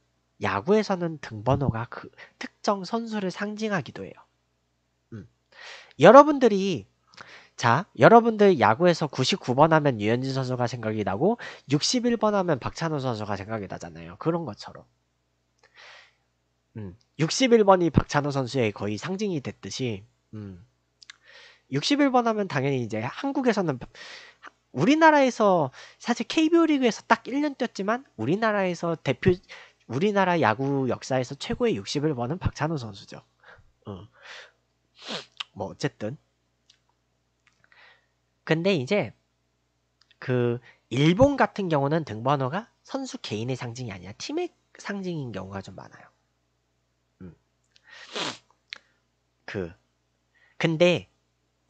야구에서는 등번호가 그 특정 선수를 상징하기도 해요. 음. 여러분들이 자, 여러분들 야구에서 99번 하면 유현진 선수가 생각이 나고 61번 하면 박찬호 선수가 생각이 나잖아요. 그런 것처럼. 음, 61번이 박찬호 선수의 거의 상징이 됐듯이 음, 61번 하면 당연히 이제 한국에서는 우리나라에서 사실 KBO 리그에서 딱 1년 뛰었지만 우리나라에서 대표 우리나라 야구 역사에서 최고의 60을 버는 박찬호 선수죠. 어. 뭐 어쨌든 근데 이제 그 일본 같은 경우는 등번호가 선수 개인의 상징이 아니라 팀의 상징인 경우가 좀 많아요. 음. 그 근데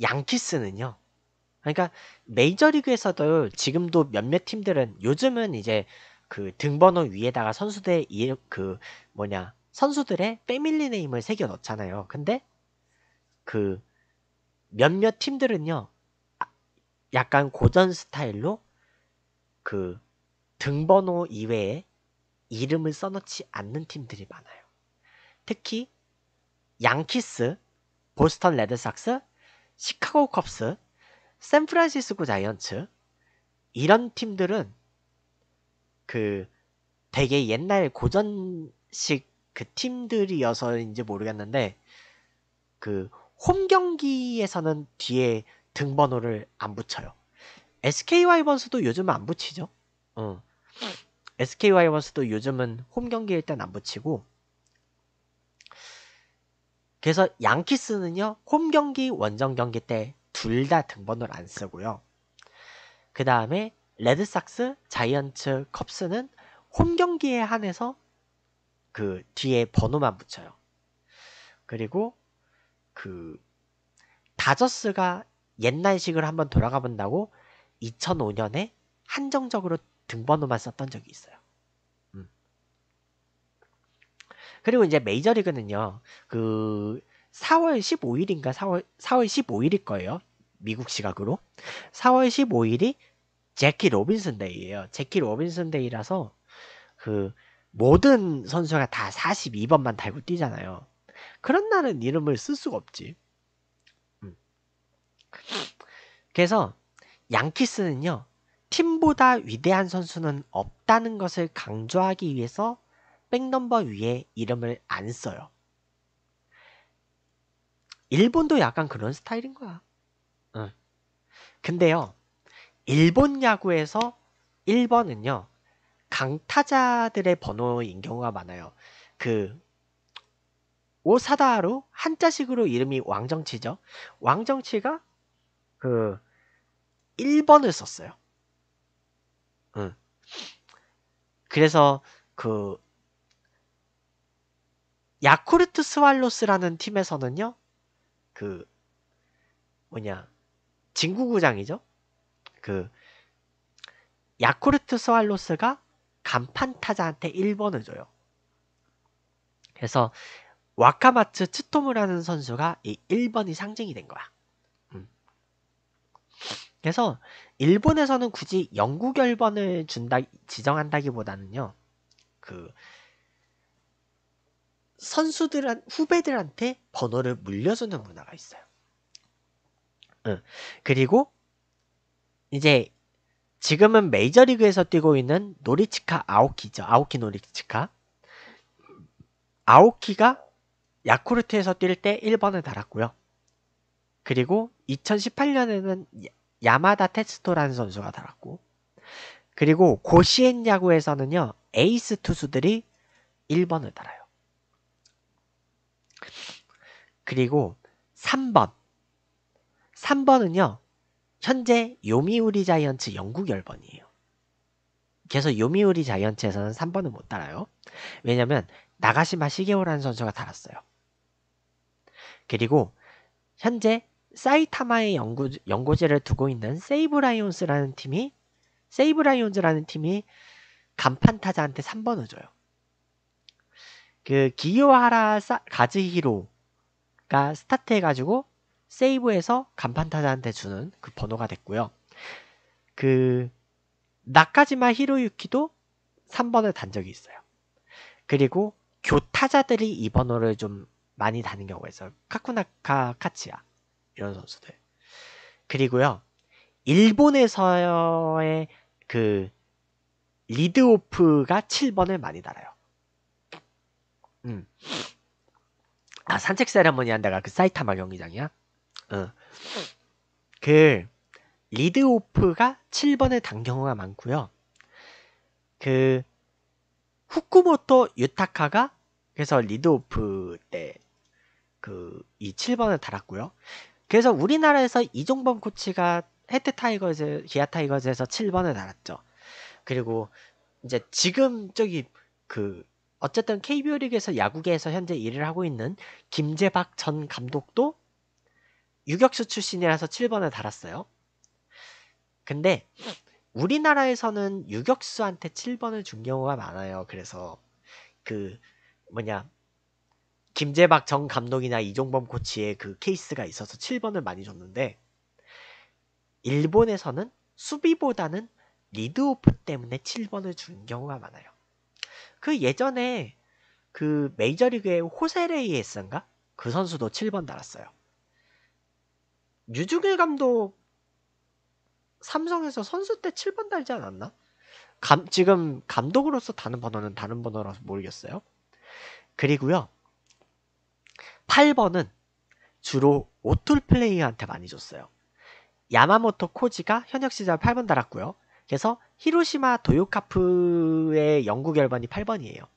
양키스는요. 그러니까 메이저리그에서도 지금도 몇몇 팀들은 요즘은 이제 그 등번호 위에다가 선수들 그 뭐냐 선수들의 패밀리 네임을 새겨 넣잖아요. 근데 그 몇몇 팀들은요 아, 약간 고전 스타일로 그 등번호 이외에 이름을 써넣지 않는 팀들이 많아요. 특히 양키스, 보스턴 레드삭스, 시카고 컵스, 샌프란시스코 자이언츠 이런 팀들은 그 되게 옛날 고전식 그 팀들이어서인지 모르겠는데 그 홈 경기에서는 뒤에 등번호를 안 붙여요. SK 와이번스도 요즘은 안 붙이죠. 어. SK 네. 와이번스도 요즘은 홈 경기일 땐 안 붙이고 그래서 양키스는요 홈 경기 원정 경기 때 둘다 등번호를 안 쓰고요. 그 다음에 레드삭스, 자이언츠, 컵스는 홈 경기에 한해서 그 뒤에 번호만 붙여요. 그리고 그 다저스가 옛날식으로 한번 돌아가 본다고 2005년에 한정적으로 등번호만 썼던 적이 있어요. 음. 그리고 이제 메이저리그는요, 그 4월 15일인가 4월 4월 15일일 거예요. 미국 시각으로 4월 15일이 제키 로빈슨 데이예요. 제키 로빈슨 데이라서 그 모든 선수가 다 42번만 달고 뛰잖아요. 그런 날은 이름을 쓸 수가 없지. 음. 그래서 양키스는요. 팀보다 위대한 선수는 없다는 것을 강조하기 위해서 백넘버 위에 이름을 안 써요. 일본도 약간 그런 스타일인 거야. 응. 근데요, 일본 야구에서 1번은요, 강타자들의 번호인 경우가 많아요. 그, 오사다로 한자식으로 이름이 왕정치죠. 왕정치가 그 1번을 썼어요. 응. 그래서 그 야쿠르트 스왈로스라는 팀에서는요. 그 뭐냐 진구구장이죠. 그 야쿠르트 스왈로스가 간판 타자한테 1번을 줘요. 그래서 와카마츠 츠토무라는 선수가 이 1번이 상징이 된 거야. 음. 그래서 일본에서는 굳이 영국 결번을 준다 지정한다기보다는요. 그 선수들한 후배들한테 번호를 물려주는 문화가 있어요. 그리고 이제 지금은 메이저리그에서 뛰고 있는 노리치카 아오키죠. 아오키 노리치카. 아오키가 야쿠르트에서 뛸 때 1번을 달았고요. 그리고 2018년에는 야마다 테스토라는 선수가 달았고 그리고 고시엔 야구에서는요. 에이스 투수들이 1번을 달아요. 그리고 3번. 3번은요. 현재 요미우리 자이언츠 영국 열번이에요 그래서 요미우리 자이언츠에서는 3번은 못 달아요. 왜냐면 나가시마 시게오라는 선수가 달았어요. 그리고 현재 사이타마의 연구, 연고제를 두고 있는 세이브 라이온스라는 팀이 세이브 라이온즈라는 팀이 간판 타자한테 3번을 줘요. 그 기요하라 가즈히로 가 그러니까 스타트 해가지고 세이브해서 간판 타자한테 주는 그 번호가 됐고요. 그나까지마 히로유키도 3번을 단 적이 있어요. 그리고 교타자들이 이 번호를 좀 많이 다는 경우가 있어요. 카쿠나카 카치야 이런 선수들. 그리고요. 일본에서의 그 리드오프가 7번을 많이 달아요. 음. 아 어. 산책 세레머니 한다가 그 사이타마 경기장이야? 어. 그 리드오프가 7번에 단 경우가 많고요. 그 후쿠모토 유타카가 그래서 리드오프 때 그 이 7번을 달았고요. 그래서 우리나라에서 이종범 코치가 해트 타이거즈, 기아 타이거즈에서 7번을 달았죠. 그리고 이제 지금 저기 그 어쨌든 KBO 리그에서 야구계에서 현재 일을 하고 있는 김재박 전 감독도 유격수 출신이라서 7번을 달았어요. 근데 우리나라에서는 유격수한테 7번을 준 경우가 많아요. 그래서 그 뭐냐 김재박 전 감독이나 이종범 코치의 그 케이스가 있어서 7번을 많이 줬는데 일본에서는 수비보다는 리드오프 때문에 7번을 준 경우가 많아요. 그 예전에 그 메이저리그의 호세레이에스인가? 그 선수도 7번 달았어요. 유중일 감독 삼성에서 선수 때 7번 달지 않았나? 감, 지금 감독으로서 다른 번호는 다른 번호라서 모르겠어요. 그리고요. 8번은 주로 오툴 플레이어한테 많이 줬어요. 야마모토 코지가 현역 시절 8번 달았고요. 그래서 히로시마 도요카프의 연구 결번이 8번이에요.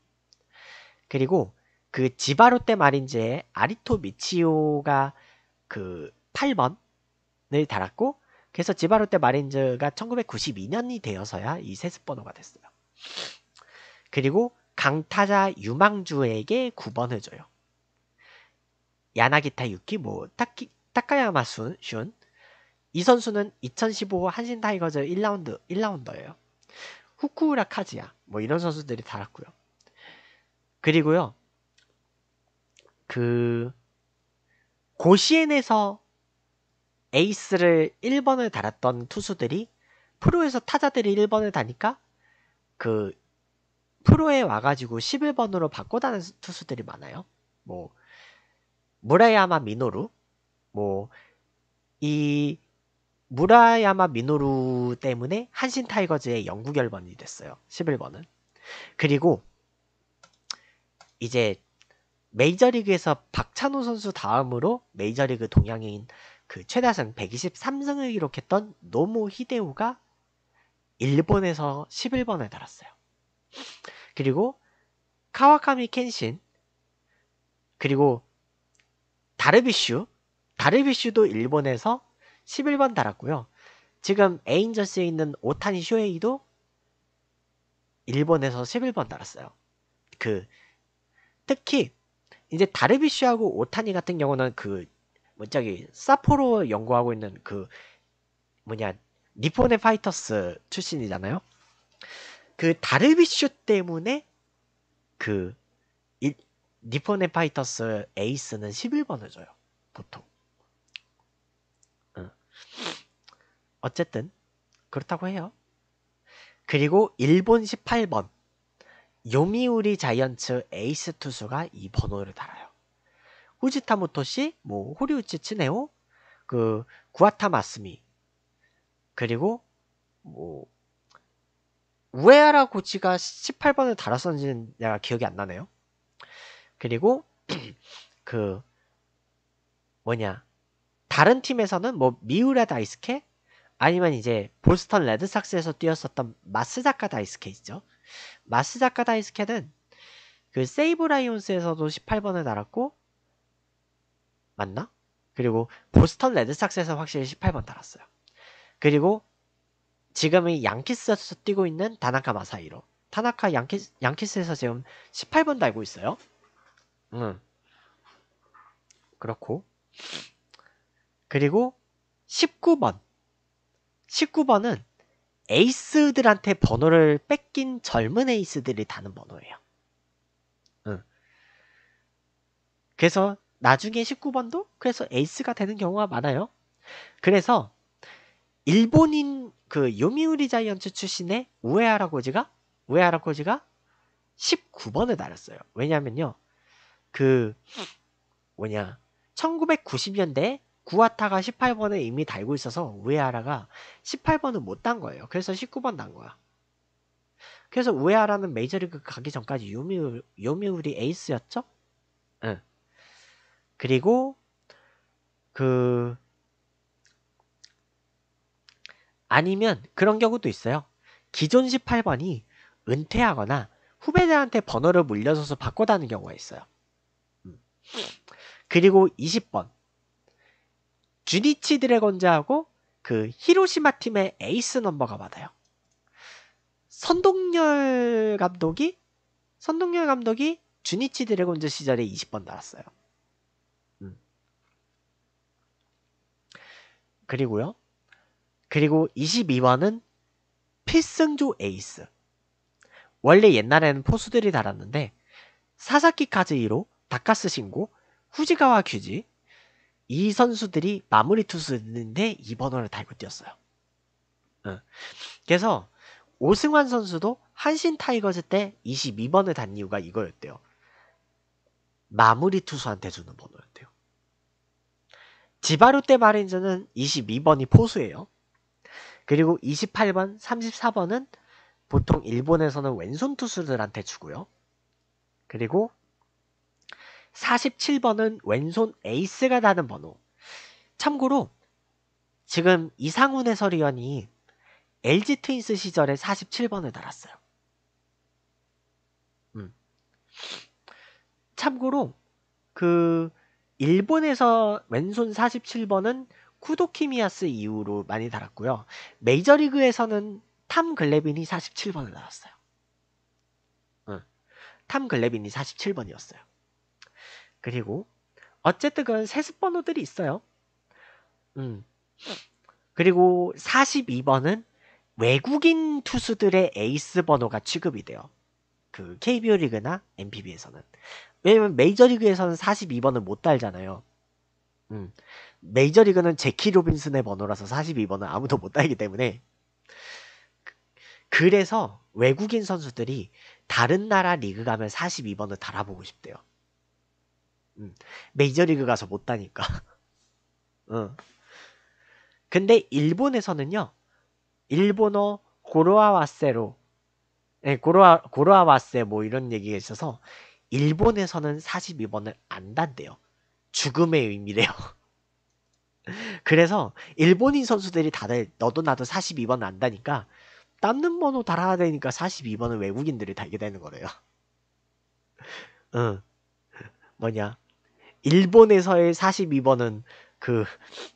그리고 그 지바로 때 말인지의 아리토 미치오가 그 8번을 달았고 그래서 지바로 때 마린즈가 1992년이 되어서야 이 세습 번호가 됐어요. 그리고 강타자 유망주에게 9번을 줘요. 야나기타 유키 뭐 타키 타카야마 순 슌, 이 선수는 2015 한신 타이거즈 1라운드 1라운더예요. 후쿠우라 카지야 뭐 이런 선수들이 달았고요. 그리고요. 그 고시엔에서 에이스를 1번을 달았던 투수들이 프로에서 타자들이 1번을 다니까 그 프로에 와가지고 11번으로 바꿔다는 투수들이 많아요. 뭐 무라야마 미노루 뭐이 무라야마 미노루 때문에 한신 타이거즈의 영구 결번이 됐어요. 11번은. 그리고 이제 메이저리그에서 박찬호 선수 다음으로 메이저리그 동양인 그 최다승 123승을 기록했던 노모 히데오가 일본에서 11번에 달았어요. 그리고 카와카미 켄신 그리고 다르비슈 다르비슈도 일본에서 11번 달았고요. 지금 에인저스에 있는 오타니 쇼헤이도 일본에서 11번 달았어요. 그 특히 이제 다르비쉬하고 오타니 같은 경우는 그 뭐저기 사포로 연구하고 있는 그 뭐냐 니폰의 파이터스 출신이잖아요. 그 다르비슈 때문에 그 니폰의 파이터스 에이스는 11번을 줘요. 보통. 어쨌든 그렇다고 해요. 그리고 일본 18번 요미우리 자이언츠 에이스 투수가 이 번호를 달아요. 후지타모토시, 뭐 호리우치 치네오, 그 구아타 마스미 그리고 뭐 우에하라 고치가 18번을 달았었는지는 내가 기억이 안 나네요. 그리고 그 뭐냐 다른 팀에서는 뭐 미우라 다이스케 아니면 이제 보스턴 레드삭스에서 뛰었었던 마스다카 다이스케 이죠 마스다카 다이스케는 그 세이브 라이온스에서도 18번을 달았고 맞나? 그리고 보스턴 레드삭스에서 확실히 18번 달았어요. 그리고 지금의 양키스에서 뛰고 있는 다나카 마사이로 타나카 양키스, 양키스에서 지금 18번 달고 있어요. 음. 그렇고 그리고 19번 19번은 에이스들한테 번호를 뺏긴 젊은 에이스들이 다는 번호예요. 응. 그래서 나중에 19번도 그래서 에이스가 되는 경우가 많아요. 그래서 일본인 그 요미우리 자이언츠 출신의 우에하라 코지가 우에하라 코지가 19번을 달았어요. 왜냐면요. 그 뭐냐 1990년대 구아타가 18번에 이미 달고 있어서 우에하라가 18번은 못단 거예요. 그래서 19번 단 거야. 그래서 우에하라는 메이저리그 가기 전까지 요미우, 요미우리 에이스였죠? 응. 그리고 그 아니면 그런 경우도 있어요. 기존 18번이 은퇴하거나 후배들한테 번호를 물려줘서 바꿔다는 경우가 있어요. 음. 그리고 20번. 주니치 드래곤즈하고 그 히로시마 팀의 에이스 넘버가 받아요. 선동열 감독이 선동열 감독이 주니치 드래곤즈 시절에 20번 달았어요. 음. 그리고요. 그리고 22번은 필승조 에이스. 원래 옛날에는 포수들이 달았는데 사사키 카즈이로 다카스 신고, 후지가와 규지, 이 선수들이 마무리 투수였는데 2번호를 달고 뛰었어요. 그래서 오승환 선수도 한신 타이거즈 때 22번을 단 이유가 이거였대요. 마무리 투수한테 주는 번호였대요. 지바루 때 마린즈는 22번이 포수예요. 그리고 28번, 34번은 보통 일본에서는 왼손 투수들한테 주고요. 그리고 47번은 왼손 에이스가 다는 번호. 참고로 지금 이상훈 해설위원이 LG 트윈스 시절에 47번을 달았어요. 음. 참고로 그 일본에서 왼손 47번은 쿠도키미아스 이후로 많이 달았고요. 메이저리그에서는 탐 글래빈이 47번을 달았어요. 음. 탐 글래빈이 47번이었어요. 그리고 어쨌든 간 세습 번호들이 있어요. 음. 그리고 42번은 외국인 투수들의 에이스 번호가 취급이 돼요. 그 KBO 리그나 m p b 에서는 왜냐면 메이저리그에서는 42번은 못 달잖아요. 음. 메이저리그는 제키 로빈슨의 번호라서 42번은 아무도 못 달기 때문에 그래서 외국인 선수들이 다른 나라 리그 가면 42번을 달아보고 싶대요. 음. 메이저리그 가서 못 따니까. 응. 어. 근데 일본에서는요. 일본어 고로아와세로 네, 고로아 고로아와세 뭐 이런 얘기가 있어서 일본에서는 42번을 안 단대요. 죽음의 의미래요. 그래서 일본인 선수들이 다들 너도 나도 42번 안다니까 땀는 번호 달아야 되니까 42번은 외국인들이 달게 되는 거래요. 응. 어. 뭐냐? 일본에서의 42번은 그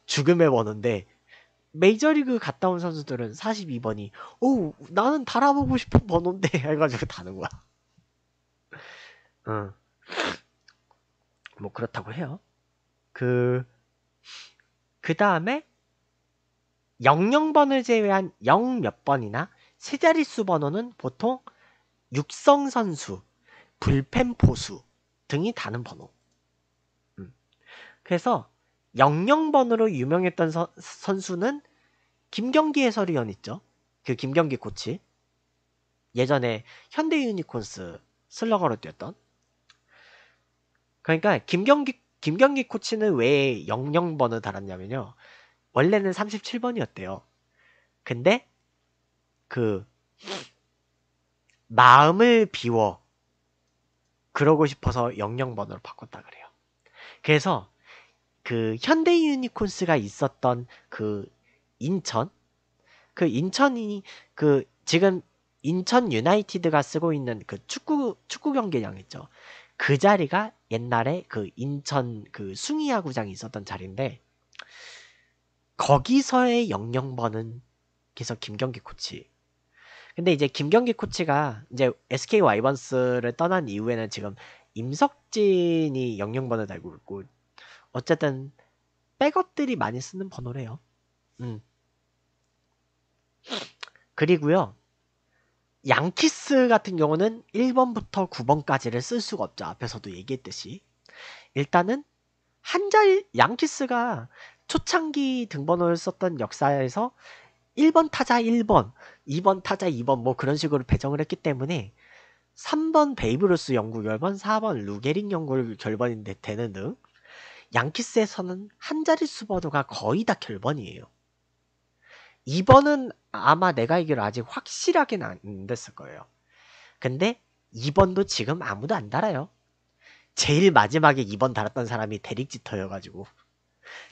죽음의 번호인데 메이저리그 갔다 온 선수들은 42번이 오 나는 달아보고 싶은 번호인데 해가지고 다는 거야. 응. 뭐 그렇다고 해요. 그, 그 다음에 00번을 제외한 0 몇 번이나 세 자릿수 번호는 보통 육성 선수, 불펜 포수 등이 다는 번호. 그래서 00번으로 유명했던 서, 선수는 김경기 해설위원 있죠. 그 김경기 코치. 예전에 현대 유니콘스 슬러거로 뛰었던. 그러니까 김경기 김경기 코치는 왜 00번을 달았냐면요. 원래는 37번이었대요. 근데 그 마음을 비워 그러고 싶어서 00번으로 바꿨다 그래요. 그래서 그 현대 유니콘스가 있었던 그 인천 그 인천이 그 지금 인천 유나이티드가 쓰고 있는 그 축구 축구 경기장 있죠. 그 자리가 옛날에 그 인천 그 숭이야구장이 있었던 자리인데 거기서의 영영번은 계속 김경기 코치. 근데 이제 김경기 코치가 이제 SK 와이번스를 떠난 이후에는 지금 임석진이 영영번을 달고 있고 어쨌든 백업들이 많이 쓰는 번호래요. 음. 그리고요. 양키스 같은 경우는 1번부터 9번까지를 쓸 수가 없죠. 앞에서도 얘기했듯이. 일단은 한자 일 양키스가 초창기 등번호를 썼던 역사에서 1번 타자 1번, 2번 타자 2번 뭐 그런 식으로 배정을 했기 때문에 3번 베이브루스 연구 결번, 4번 루게링 연구 결번인데 되는 등 양키스에서는 한 자릿수 번호가 거의 다 결번이에요. 2번은 아마 내가 알기로 아직 확실하게는 안 됐을 거예요. 근데 2번도 지금 아무도 안 달아요. 제일 마지막에 2번 달았던 사람이 데릭 지터여가지고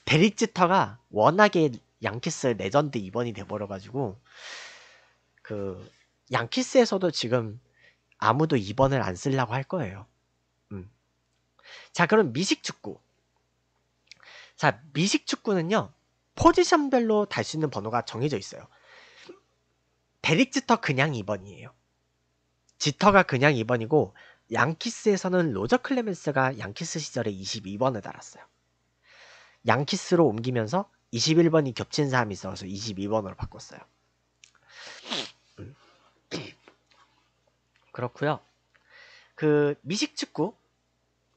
데릭 지터가 워낙에 양키스 레전드 2번이 돼버려가지고 그 양키스에서도 지금 아무도 2번을 안 쓰려고 할 거예요. 음. 자 그럼 미식축구 자, 미식 축구는요. 포지션별로 달 수 있는 번호가 정해져 있어요. 데릭 지터 그냥 2번이에요. 지터가 그냥 2번이고 양키스에서는 로저 클레멘스가 양키스 시절에 22번을 달았어요. 양키스로 옮기면서 21번이 겹친 사람이 있어서 22번으로 바꿨어요. 그렇고요. 그 미식축구,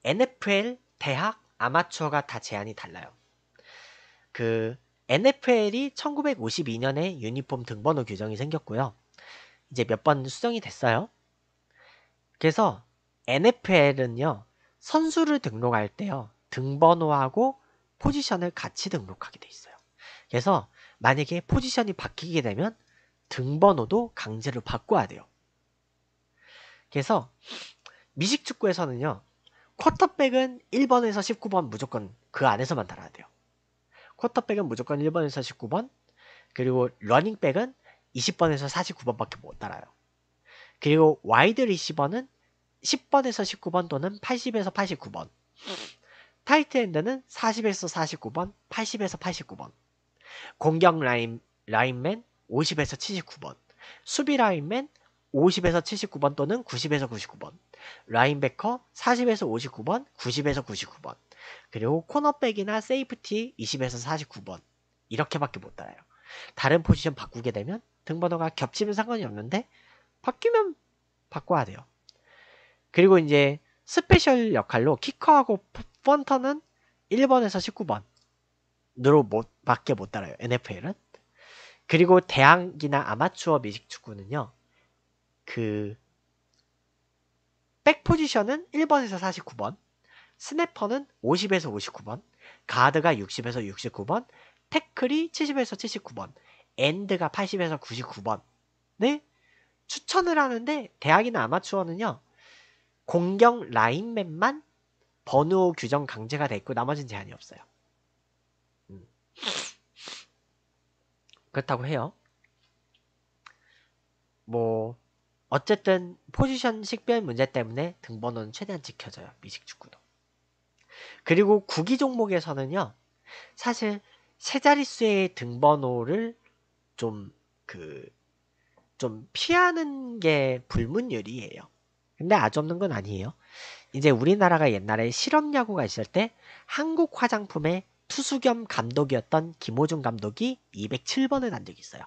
NFL, 대학, 아마추어가 다 제한이 달라요. 그 NFL이 1952년에 유니폼 등번호 규정이 생겼고요. 이제 몇 번 수정이 됐어요. 그래서 NFL은요. 선수를 등록할 때요. 등번호하고 포지션을 같이 등록하게 돼 있어요. 그래서 만약에 포지션이 바뀌게 되면 등번호도 강제로 바꿔야 돼요. 그래서 미식축구에서는요. 쿼터백은 1번에서 19번 무조건 그 안에서만 달아야 돼요. 쿼터백은 무조건 1번에서 19번, 그리고 러닝백은 20번에서 49번밖에 못 달아요. 그리고 와이드 리시버는 10번에서 19번 또는 80에서 89번. 타이트엔드는 40에서 49번, 80에서 89번. 공격 라인, 라인맨 50에서 79번. 수비 라인맨 50에서 79번 또는 90에서 99번, 라인베커 40에서 59번, 90에서 99번, 그리고 코너백이나 세이프티 20에서 49번 이렇게밖에 못 달아요. 다른 포지션 바꾸게 되면 등번호가 겹치면 상관이 없는데 바뀌면 바꿔야 돼요. 그리고 이제 스페셜 역할로 키커하고 펀터는 1번에서 19번으로 못, 밖에 못 달아요. NFL은. 그리고 대항이나 아마추어 미식 축구는요. 그 백포지션은 1번에서 49번, 스냅퍼는 50에서 59번, 가드가 60에서 69번, 태클이 70에서 79번, 엔드가 80에서 99번을 추천을 하는데 대학이나 아마추어는요. 공격 라인맨만 번호 규정 강제가 돼 있고 나머지는 제한이 없어요. 음. 그렇다고 해요. 뭐 어쨌든 포지션 식별 문제 때문에 등번호는 최대한 지켜져요. 미식축구도. 그리고 구기 종목에서는요. 사실 세 자릿수의 등번호를 좀 그, 좀 피하는 게 불문율이에요. 근데 아주 없는 건 아니에요. 이제 우리나라가 옛날에 실업야구가 있을 때 한국 화장품의 투수 겸 감독이었던 김호중 감독이 207번을 난 적이 있어요.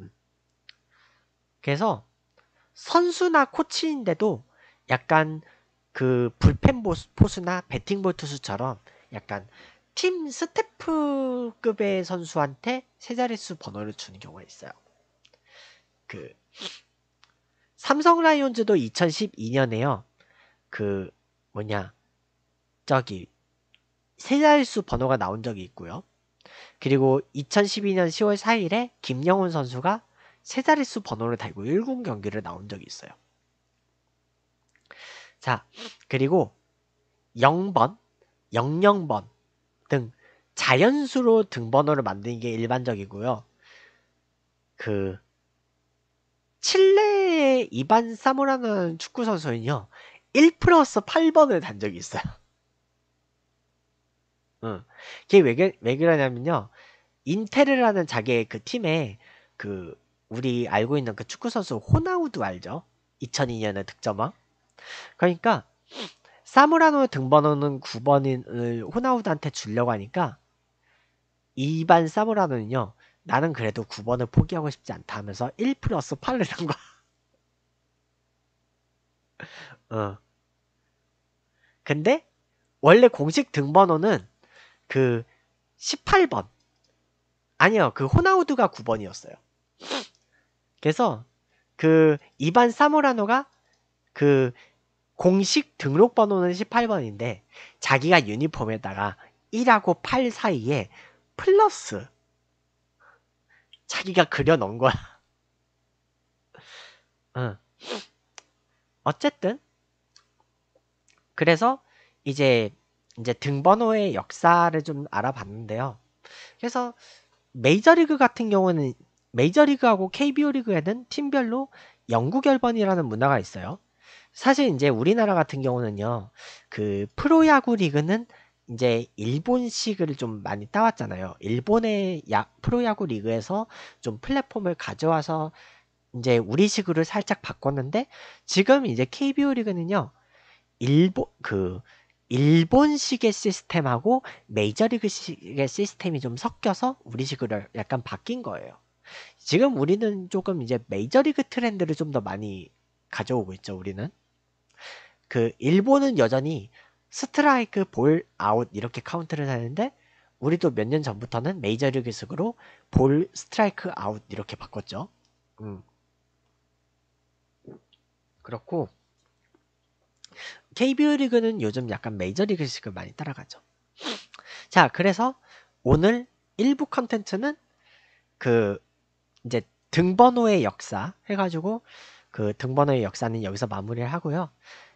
음. 그래서 선수나 코치인데도 약간 그 불펜 포수나 배팅 볼투수처럼 약간 팀 스태프급의 선수한테 세 자릿수 번호를 주는 경우가 있어요. 그 삼성 라이온즈도 2012년에요. 그 뭐냐 저기 세 자릿수 번호가 나온 적이 있고요. 그리고 2012년 10월 4일에 김영훈 선수가 세 자릿수 번호를 달고 1군 경기를 나온 적이 있어요. 자, 그리고 0번, 00번 등 자연수로 등번호를 만드는 게 일반적이고요. 그 칠레의 이반 사모라는 축구 선수는요. 1 플러스 8번을 단 적이 있어요. 응. 그게 왜, 왜 그러냐면요. 인테르라는 자기의 그 팀에 그 우리 알고 있는 그 축구 선수 호나우두 알죠? 2002년의 득점왕. 그러니까 사무라노 등번호는 9번을 호나우두한테 주려고 하니까 이반 사무라노는요. 나는 그래도 9번을 포기하고 싶지 않다 하면서 1 플러스 8을 한 거야. 어. 근데 원래 공식 등번호는 그 18번. 아니요. 그 호나우두가 9번이었어요. 그래서 그 이반 사무라노가 그 공식 등록 번호는 18번인데 자기가 유니폼에다가 1하고 8 사이에 플러스 자기가 그려 놓은 거야. 어쨌든 그래서 이제 이제 등번호의 역사를 좀 알아봤는데요. 그래서 메이저리그 같은 경우는 메이저리그하고 KBO 리그에는 팀별로 영구 결번이라는 문화가 있어요. 사실 이제 우리나라 같은 경우는요. 그 프로야구 리그는 이제 일본식을 좀 많이 따왔잖아요. 일본의 야, 프로야구 리그에서 좀 플랫폼을 가져와서 이제 우리식으로 살짝 바꿨는데 지금 이제 KBO 리그는요. 일본 그 일본식의 시스템하고 메이저리그식의 시스템이 좀 섞여서 우리식으로 약간 바뀐 거예요. 지금 우리는 조금 이제 메이저리그 트렌드를 좀 더 많이 가져오고 있죠, 우리는. 그, 일본은 여전히 스트라이크, 볼, 아웃 이렇게 카운트를 하는데, 우리도 몇 년 전부터는 메이저리그식으로 볼, 스트라이크, 아웃 이렇게 바꿨죠. 음. 그렇고, KBO 리그는 요즘 약간 메이저리그식을 많이 따라가죠. 자, 그래서 오늘 1부 컨텐츠는 그 이제 등번호의 역사 해가지고 그 등번호의 역사는 여기서 마무리를 하고요.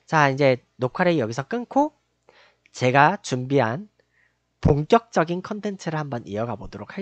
자 이제 녹화를 여기서 끊고 제가 준비한 본격적인 컨텐츠를 한번 이어가 보도록 할게요.